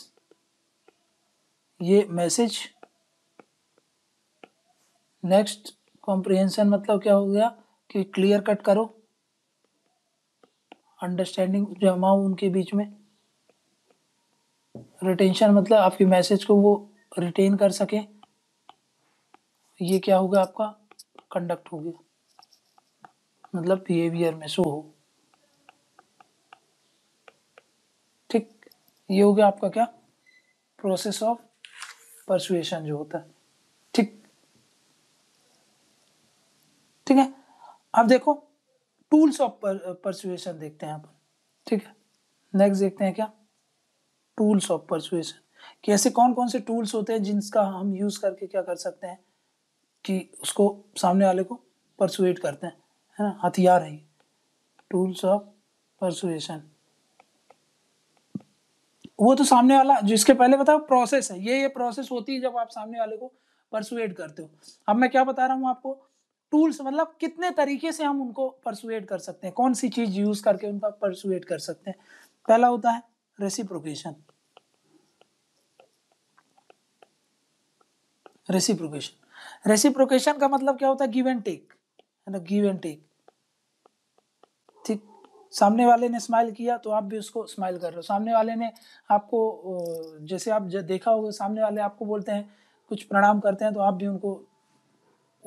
ये मैसेज नेक्स्ट कॉम्प्रिहेंशन मतलब क्या हो गया कि क्लियर कट करो अंडरस्टैंडिंग जमाओ उनके बीच में रिटेंशन मतलब आपके मैसेज को वो रिटेन कर सके ये क्या होगा आपका कंडक्ट हो गया मतलब बिहेवियर में शो हो ठीक ये हो गया आपका क्या प्रोसेस ऑफ परसुएशन जो होता है ठीक ठीक है अब देखो टूल्स ऑफ परसुएशन देखते हैं अपन ठीक है नेक्स्ट देखते हैं क्या टूल्स ऑफ परसुएशन कि ऐसे कौन कौन से टूल्स होते हैं जिनका हम यूज करके क्या कर सकते हैं कि उसको सामने वाले को परसुएट करते हैं है ना हथियार है टूल्स ऑफ परसुएशन वो तो सामने वाला जिसके पहले बताओ प्रोसेस है ये ये प्रोसेस होती है जब आप सामने वाले को परसुएट करते हो अब मैं क्या बता रहा हूँ आपको टूल्स मतलब कितने तरीके से हम उनको परसुएट कर सकते हैं कौन सी चीज़ यूज़ करके उनका परसुएट कर सकते हैं पहला होता है रेसिप्रोकेशन रेसिप्रोकेशन रेसिप्रोकेशन का मतलब क्या होता है गिव एंड टेक है ना गिव एंड टेक सामने वाले ने स्माइल किया तो आप भी उसको स्माइल कर रहे हो सामने वाले ने आपको जैसे आप देखा होगा सामने वाले आपको बोलते हैं कुछ प्रणाम करते हैं तो आप भी उनको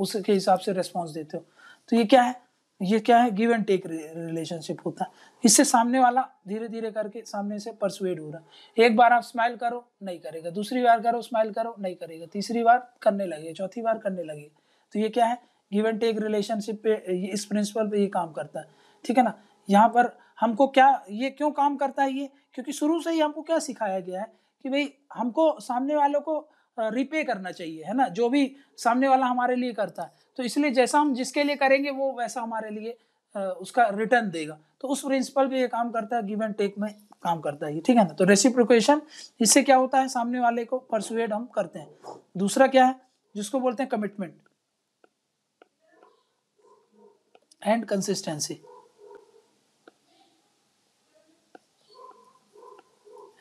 उसके हिसाब से रिस्पॉन्स देते हो तो ये क्या है ये क्या है गिव एंड टेक रिलेशनशिप होता है इससे सामने वाला धीरे धीरे करके सामने से परसुएड हो रहा है एक बार आप स्माइल करो नहीं करेगा दूसरी बार करो स्माइल करो नहीं करेगा तीसरी बार करने लगे चौथी बार करने लगे तो ये क्या है गिव एंड टेक रिलेशनशिप पे इस प्रिंसिपल पे ये काम करता है ठीक है ना यहाँ पर हमको क्या ये क्यों काम करता है ये क्योंकि शुरू से ही हमको क्या सिखाया गया है कि भाई हमको सामने वालों को रिपे करना चाहिए है ना जो भी सामने वाला हमारे लिए करता है तो इसलिए जैसा हम जिसके लिए करेंगे वो वैसा हमारे लिए उसका रिटर्न देगा तो उस प्रिंसिपल पे ये काम करता है गिव एंड टेक में काम करता है ये ठीक है ना तो रेसिप्रोकेशन इससे क्या होता है सामने वाले को परसुएड हम करते हैं दूसरा क्या है जिसको बोलते हैं कमिटमेंट एंड कंसिस्टेंसी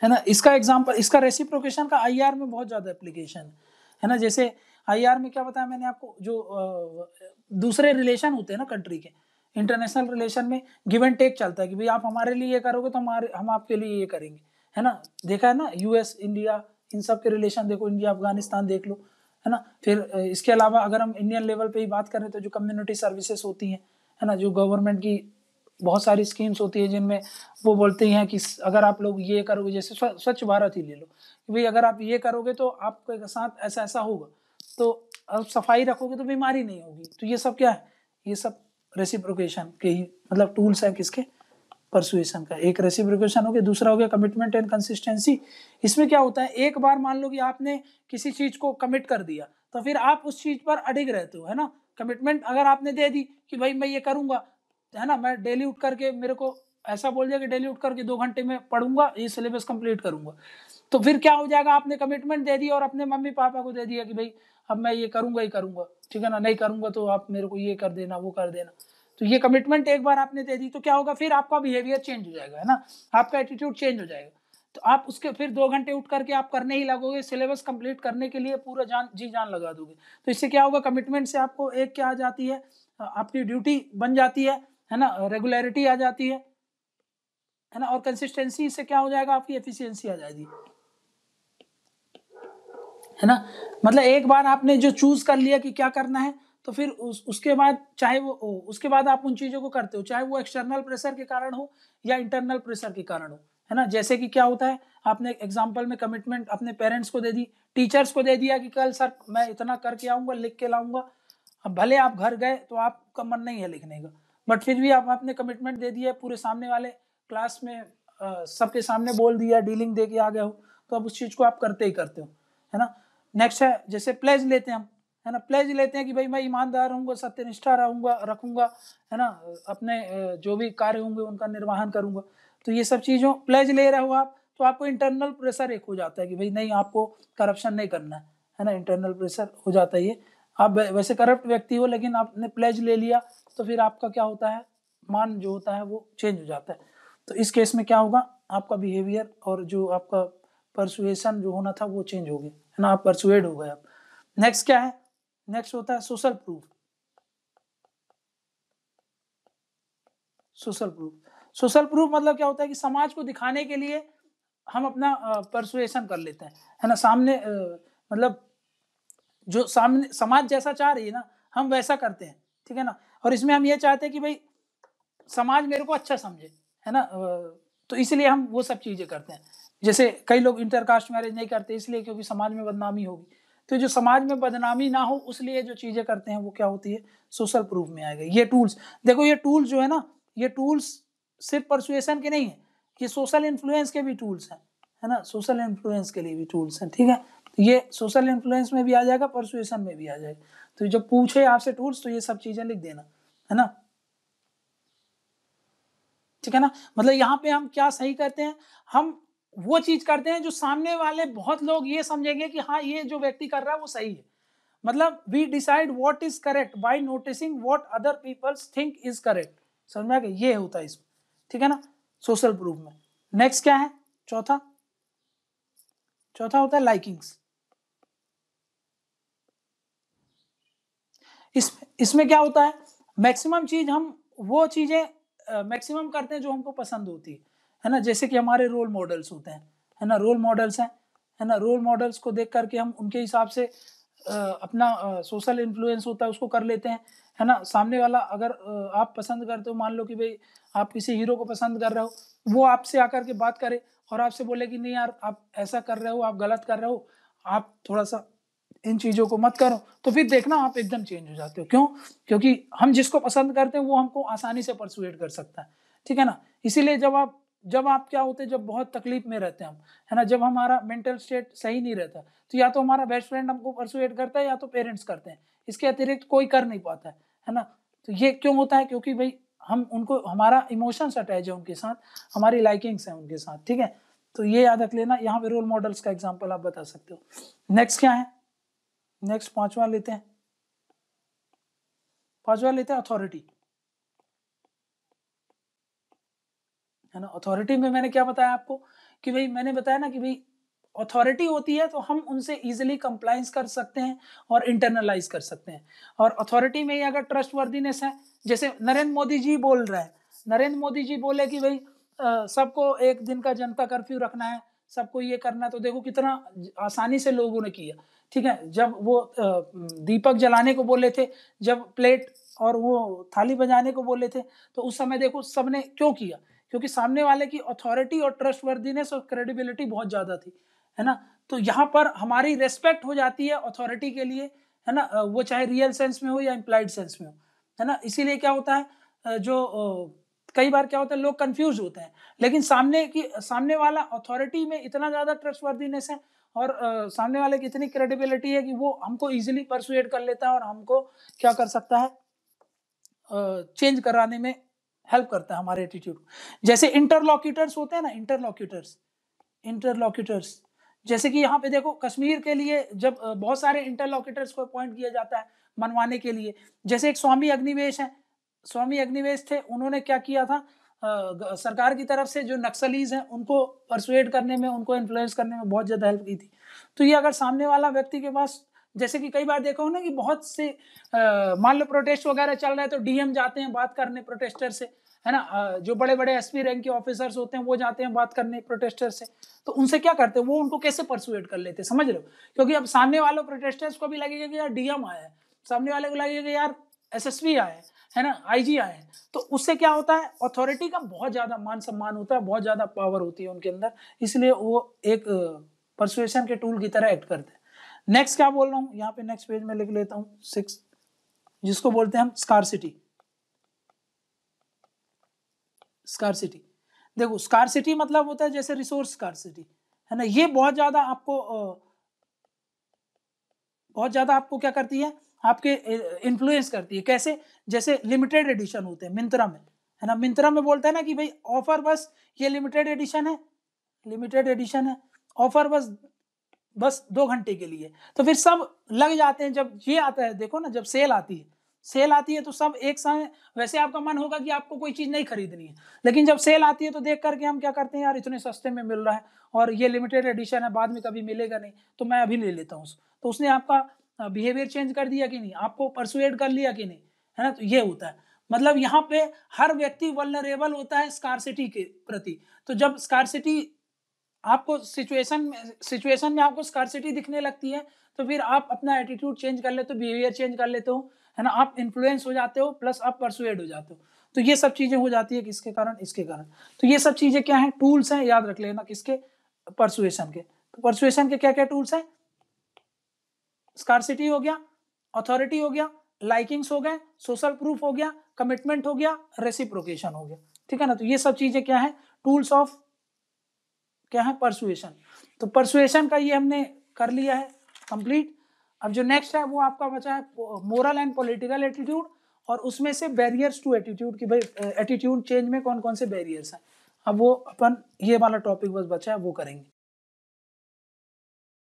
है ना इसका एग्जाम्पल इसका रेसिप्रोकेशन का आई में बहुत ज़्यादा एप्लीकेशन है ना जैसे आई में क्या बताया मैंने आपको जो दूसरे रिलेशन होते हैं ना कंट्री के इंटरनेशनल रिलेशन में गिव एंड टेक चलता है कि भाई आप हमारे लिए ये करोगे तो हमारे हम आपके लिए ये करेंगे है ना देखा है ना यूएस इंडिया इन सब के रिलेशन देखो इंडिया अफगानिस्तान देख लो है ना फिर इसके अलावा अगर हम इंडियन लेवल पे ही बात करें तो जो कम्युनिटी सर्विसेज होती हैं है ना जो गवर्नमेंट की बहुत सारी स्कीम्स होती है जिनमें वो बोलते हैं कि अगर आप लोग ये करोगे जैसे स्वच्छ भारत ही ले लो भाई अगर आप ये करोगे तो आपके साथ ऐसा ऐसा होगा तो अब सफाई रखोगे तो बीमारी नहीं होगी तो ये सब क्या है ये सब रेसिप्रोकेशन के ही मतलब टूल्स हैं किसके परसुएशन का एक रेसिप्रोकेशन हो गया दूसरा हो गया कमिटमेंट एंड कंसिस्टेंसी इसमें क्या होता है एक बार मान लो कि आपने किसी चीज़ को कमिट कर दिया तो फिर आप उस चीज़ पर अडिग रहते हो है ना कमिटमेंट अगर आपने दे दी कि भाई मैं ये करूंगा है ना मैं डेली उठ करके मेरे को ऐसा बोल दिया कि डेली उठ करके दो घंटे में पढ़ूंगा ये सिलेबस कंप्लीट करूंगा तो फिर क्या हो जाएगा आपने कमिटमेंट दे दी और अपने मम्मी पापा को दे दिया कि भाई अब मैं ये करूंगा ही करूंगा ठीक है ना नहीं करूंगा तो आप मेरे को ये कर देना वो कर देना तो ये कमिटमेंट एक बार आपने दे दी तो क्या होगा फिर आपका बिहेवियर चेंज हो जाएगा है ना आपका एटीट्यूड चेंज हो जाएगा तो आप उसके फिर दो घंटे उठ करके आप करने ही लगोगे सिलेबस कंप्लीट करने के लिए पूरा जान जी जान लगा दोगे तो इससे क्या होगा कमिटमेंट से आपको एक क्या आ जाती है आपकी ड्यूटी बन जाती है है ना रेगुलरिटी आ जाती है है ना और कंसिस्टेंसी से क्या हो जाएगा आपकी एफिशिएंसी आ जाएगी है ना मतलब एक बार आपने जो चूज कर लिया कि क्या करना है तो फिर उस उसके बाद चाहे वो उसके बाद आप उन चीज़ों को करते हो चाहे वो एक्सटर्नल प्रेशर के कारण हो या इंटरनल प्रेशर के कारण हो है ना जैसे कि क्या होता है आपने एग्जाम्पल में कमिटमेंट अपने पेरेंट्स को दे दी टीचर्स को दे दिया कि कल सर मैं इतना करके आऊंगा लिख के लाऊंगा अब भले आप घर गए तो आपका मन नहीं है लिखने का बट फिर भी आप आपने कमिटमेंट दे दिया पूरे सामने वाले क्लास में सबके सामने बोल दिया डीलिंग दे के आ गए हो तो आप उस चीज़ को आप करते ही करते हो है ना नेक्स्ट है जैसे प्लेज लेते हैं हम है ना प्लेज लेते हैं कि भाई मैं ईमानदार रहूँगा सत्यनिष्ठा रहूंगा रखूंगा है ना अपने जो भी कार्य होंगे उनका निर्वहन करूंगा तो ये सब चीज़ों प्लेज ले रहे हो आप तो आपको इंटरनल प्रेशर एक हो जाता है कि भाई नहीं आपको करप्शन नहीं करना है है ना इंटरनल प्रेशर हो जाता है ये आप वैसे करप्ट व्यक्ति हो लेकिन आपने प्लेज ले लिया तो फिर आपका क्या होता है मान जो होता है वो चेंज हो जाता है तो इस केस में क्या होगा आपका बिहेवियर और जो आपका परसुएशन जो होना था वो चेंज हो गया है ना आप परसुएड हो गए आप नेक्स्ट क्या है नेक्स्ट होता है social proof social proof social proof मतलब क्या होता है कि समाज को दिखाने के लिए हम अपना परसुएशन कर लेते हैं है ना सामने मतलब जो सामने समाज जैसा चाह रही है ना हम वैसा करते हैं ठीक है ना और इसमें हम ये चाहते हैं कि भाई समाज मेरे को अच्छा समझे है ना तो इसलिए हम वो सब चीज़ें करते हैं जैसे कई लोग इंटरकास्ट मैरिज नहीं करते इसलिए क्योंकि समाज में बदनामी होगी तो जो समाज में बदनामी ना हो उसलिए जो चीज़ें करते हैं वो क्या होती है सोशल प्रूफ में आएगा ये टूल्स देखो ये टूल्स जो है ना ये टूल्स सिर्फ परसुएसन के नहीं है ये सोशल इन्फ्लुएंस के भी टूल्स हैं है ना सोशल इन्फ्लुएंस के लिए भी टूल्स हैं ठीक है ये सोशल इन्फ्लुएंस में भी आ जाएगा परसुएसन में भी आ जाएगा तो जब पूछे आपसे टूल्स तो ये सब चीजें लिख देना है ना ठीक है ना मतलब यहाँ पे हम क्या सही करते हैं हम वो चीज करते हैं जो सामने वाले बहुत लोग ये समझेंगे कि हाँ ये जो व्यक्ति कर रहा है वो सही है मतलब we decide what is correct by noticing what other peoples think is correct समझ में आ गया ये होता है इसमें ठीक है ना सोशल प्रूफ में नेक्स्ट क्या है चौथा चौथा होता है लाइकिंग्स इस इसमें क्या होता है मैक्सिमम चीज़ हम वो चीज़ें मैक्सिमम करते हैं जो हमको पसंद होती है है ना जैसे कि हमारे रोल मॉडल्स होते हैं है ना रोल मॉडल्स हैं है ना रोल मॉडल्स को देख करके हम उनके हिसाब से अपना सोशल इन्फ्लुएंस होता है उसको कर लेते हैं है ना सामने वाला अगर आप पसंद करते हो मान लो कि भाई आप किसी हीरो को पसंद कर रहे हो वो आपसे आकर के बात करे और आपसे बोले कि नहीं यार आप ऐसा कर रहे हो आप गलत कर रहे हो आप थोड़ा सा इन चीज़ों को मत करो तो फिर देखना आप एकदम चेंज हो जाते हो क्यों क्योंकि हम जिसको पसंद करते हैं वो हमको आसानी से परसुएट कर सकता है ठीक है ना इसीलिए जब आप जब आप क्या होते हैं जब बहुत तकलीफ में रहते हैं हम है ना जब हमारा मेंटल स्टेट सही नहीं रहता तो या तो हमारा बेस्ट फ्रेंड हमको परसुएट करता है या तो पेरेंट्स करते हैं इसके अतिरिक्त कोई कर नहीं पाता है है ना तो ये क्यों होता है क्योंकि भाई हम उनको हमारा इमोशंस अटैच है उनके साथ हमारी लाइकिंग्स हैं उनके साथ ठीक है तो ये याद रख लेना यहाँ पे रोल मॉडल्स का एग्जाम्पल आप बता सकते हो नेक्स्ट क्या है नेक्स्ट पांचवा लेते हैं पांचवा लेते हैं अथॉरिटी है ना अथॉरिटी में मैंने क्या बताया आपको कि भाई मैंने बताया ना कि भाई अथॉरिटी होती है तो हम उनसे इजिली कंप्लाइंस कर सकते हैं और इंटरनलाइज कर सकते हैं और अथॉरिटी में ही अगर ट्रस्ट वर्दीनेस है जैसे नरेंद्र मोदी जी बोल रहे हैं नरेंद्र मोदी जी बोले कि भाई सबको एक दिन का जनता कर्फ्यू रखना है सबको ये करना है तो देखो कितना आसानी से लोगों ने किया ठीक है जब वो दीपक जलाने को बोले थे जब प्लेट और वो थाली बजाने को बोले थे तो उस समय देखो सबने क्यों किया क्योंकि सामने वाले की अथॉरिटी और ट्रस्ट वर्दीनेस और क्रेडिबिलिटी बहुत ज़्यादा थी है ना तो यहाँ पर हमारी रेस्पेक्ट हो जाती है अथॉरिटी के लिए है ना वो चाहे रियल सेंस में हो या इम्प्लाइड सेंस में हो है ना इसीलिए क्या होता है जो कई बार क्या होता है लोग कंफ्यूज होते हैं लेकिन सामने की सामने वाला अथॉरिटी में इतना ज़्यादा ट्रस्ट वर्दीनेस है और आ, सामने वाले की इतनी क्रेडिबिलिटी है कि वो हमको इजीली परसुएट कर लेता है और हमको क्या कर सकता है चेंज कराने में हेल्प करता है हमारे एटीट्यूड जैसे इंटरलॉक्यूटर्स होते हैं ना इंटरलॉक्यूटर्स इंटरलॉक्यूटर्स जैसे कि यहाँ पे देखो कश्मीर के लिए जब बहुत सारे इंटरलॉक्यूटर्स को अपॉइंट किया जाता है मनवाने के लिए जैसे एक स्वामी अग्निवेश है स्वामी अग्निवेश थे उन्होंने क्या किया था सरकार की तरफ से जो नक्सलीज हैं उनको परसुएट करने में उनको इन्फ्लुएंस करने में बहुत ज़्यादा हेल्प की थी तो ये अगर सामने वाला व्यक्ति के पास जैसे कि कई बार देखा हो ना कि बहुत से मान लो प्रोटेस्ट वगैरह चल रहा है तो डीएम जाते हैं बात करने प्रोटेस्टर से है ना जो बड़े बड़े एसपी रैंक के ऑफिसर्स होते हैं वो जाते हैं बात करने प्रोटेस्टर से तो उनसे क्या करते हैं वो उनको कैसे परसुएट कर लेते हैं समझ रहे हो क्योंकि अब सामने वाले प्रोटेस्टर्स को भी लगेगा कि यार डीएम आया है सामने वाले को लगेगा यार एसएसपी आया है है ना आईजी आए तो उससे क्या होता है अथॉरिटी का बहुत ज़्यादा मान सम्मान होता है बहुत ज़्यादा पावर होती है उनके अंदर इसलिए वो एक परसुएशन के टूल की तरह एक्ट करते हैं नेक्स्ट क्या बोल रहा हूँ यहाँ पे नेक्स्ट पेज में लिख लेता हूँ सिक्स जिसको बोलते हैं हम स्कार सिटी स्कार सिटी देखो स्कार सिटी मतलब होता है जैसे रिसोर्स स्कार सिटी है ना ये बहुत ज़्यादा आपको बहुत ज़्यादा आपको क्या करती है आपके इन्फ्लुएंस करती है कैसे जैसे लिमिटेड एडिशन होते हैं मिंत्रा में है ना मिंत्रा में बोलता है ना कि भाई ऑफर बस ये लिमिटेड एडिशन है लिमिटेड एडिशन है ऑफर बस बस दो घंटे के लिए तो फिर सब लग जाते हैं जब ये आता है देखो ना जब सेल आती है सेल आती है तो सब एक समय वैसे आपका मन होगा कि आपको कोई चीज़ नहीं खरीदनी है लेकिन जब सेल आती है तो देख करके हम क्या करते हैं यार इतने सस्ते में मिल रहा है और ये लिमिटेड एडिशन है बाद में कभी मिलेगा नहीं तो मैं अभी ले लेता हूँ तो उसने आपका बिहेवियर हाँ, चेंज कर दिया कि नहीं आपको परसुएड कर लिया कि नहीं है ना तो ये होता है मतलब यहाँ पे हर व्यक्ति वलनरेबल होता है स्कारसिटी के प्रति तो जब स्कारसिटी आपको सिचुएशन में सिचुएशन में आपको स्कारसिटी दिखने लगती है तो फिर आप अपना एटीट्यूड चेंज कर लेते हो बिहेवियर चेंज कर लेते हो है ना आप इन्फ्लुएंस हो जाते हो प्लस आप परसुएड हो जाते हो तो ये सब चीज़ें हो जाती है किसके कारण इसके कारण तो ये सब चीज़ें क्या है टूल्स हैं याद रख लेना किसके परसुएशन के तो परसुएशन के क्या क्या टूल्स हैं स्कारसिटी हो गया अथॉरिटी हो गया लाइकिंग्स हो गए सोशल प्रूफ हो गया कमिटमेंट हो गया रेसिप्रोकेशन हो गया ठीक है ना तो ये सब चीजें क्या है टूल्स ऑफ क्या है परसुएशन तो परसुएशन का ये हमने कर लिया है कंप्लीट अब जो नेक्स्ट है वो आपका बचा है मोरल एंड पॉलिटिकल एटीट्यूड और उसमें से बैरियर्स टू एटीट्यूड की भाई एटीट्यूड चेंज में कौन कौन से बैरियर्स हैं अब वो अपन ये वाला टॉपिक बस बचा है वो करेंगे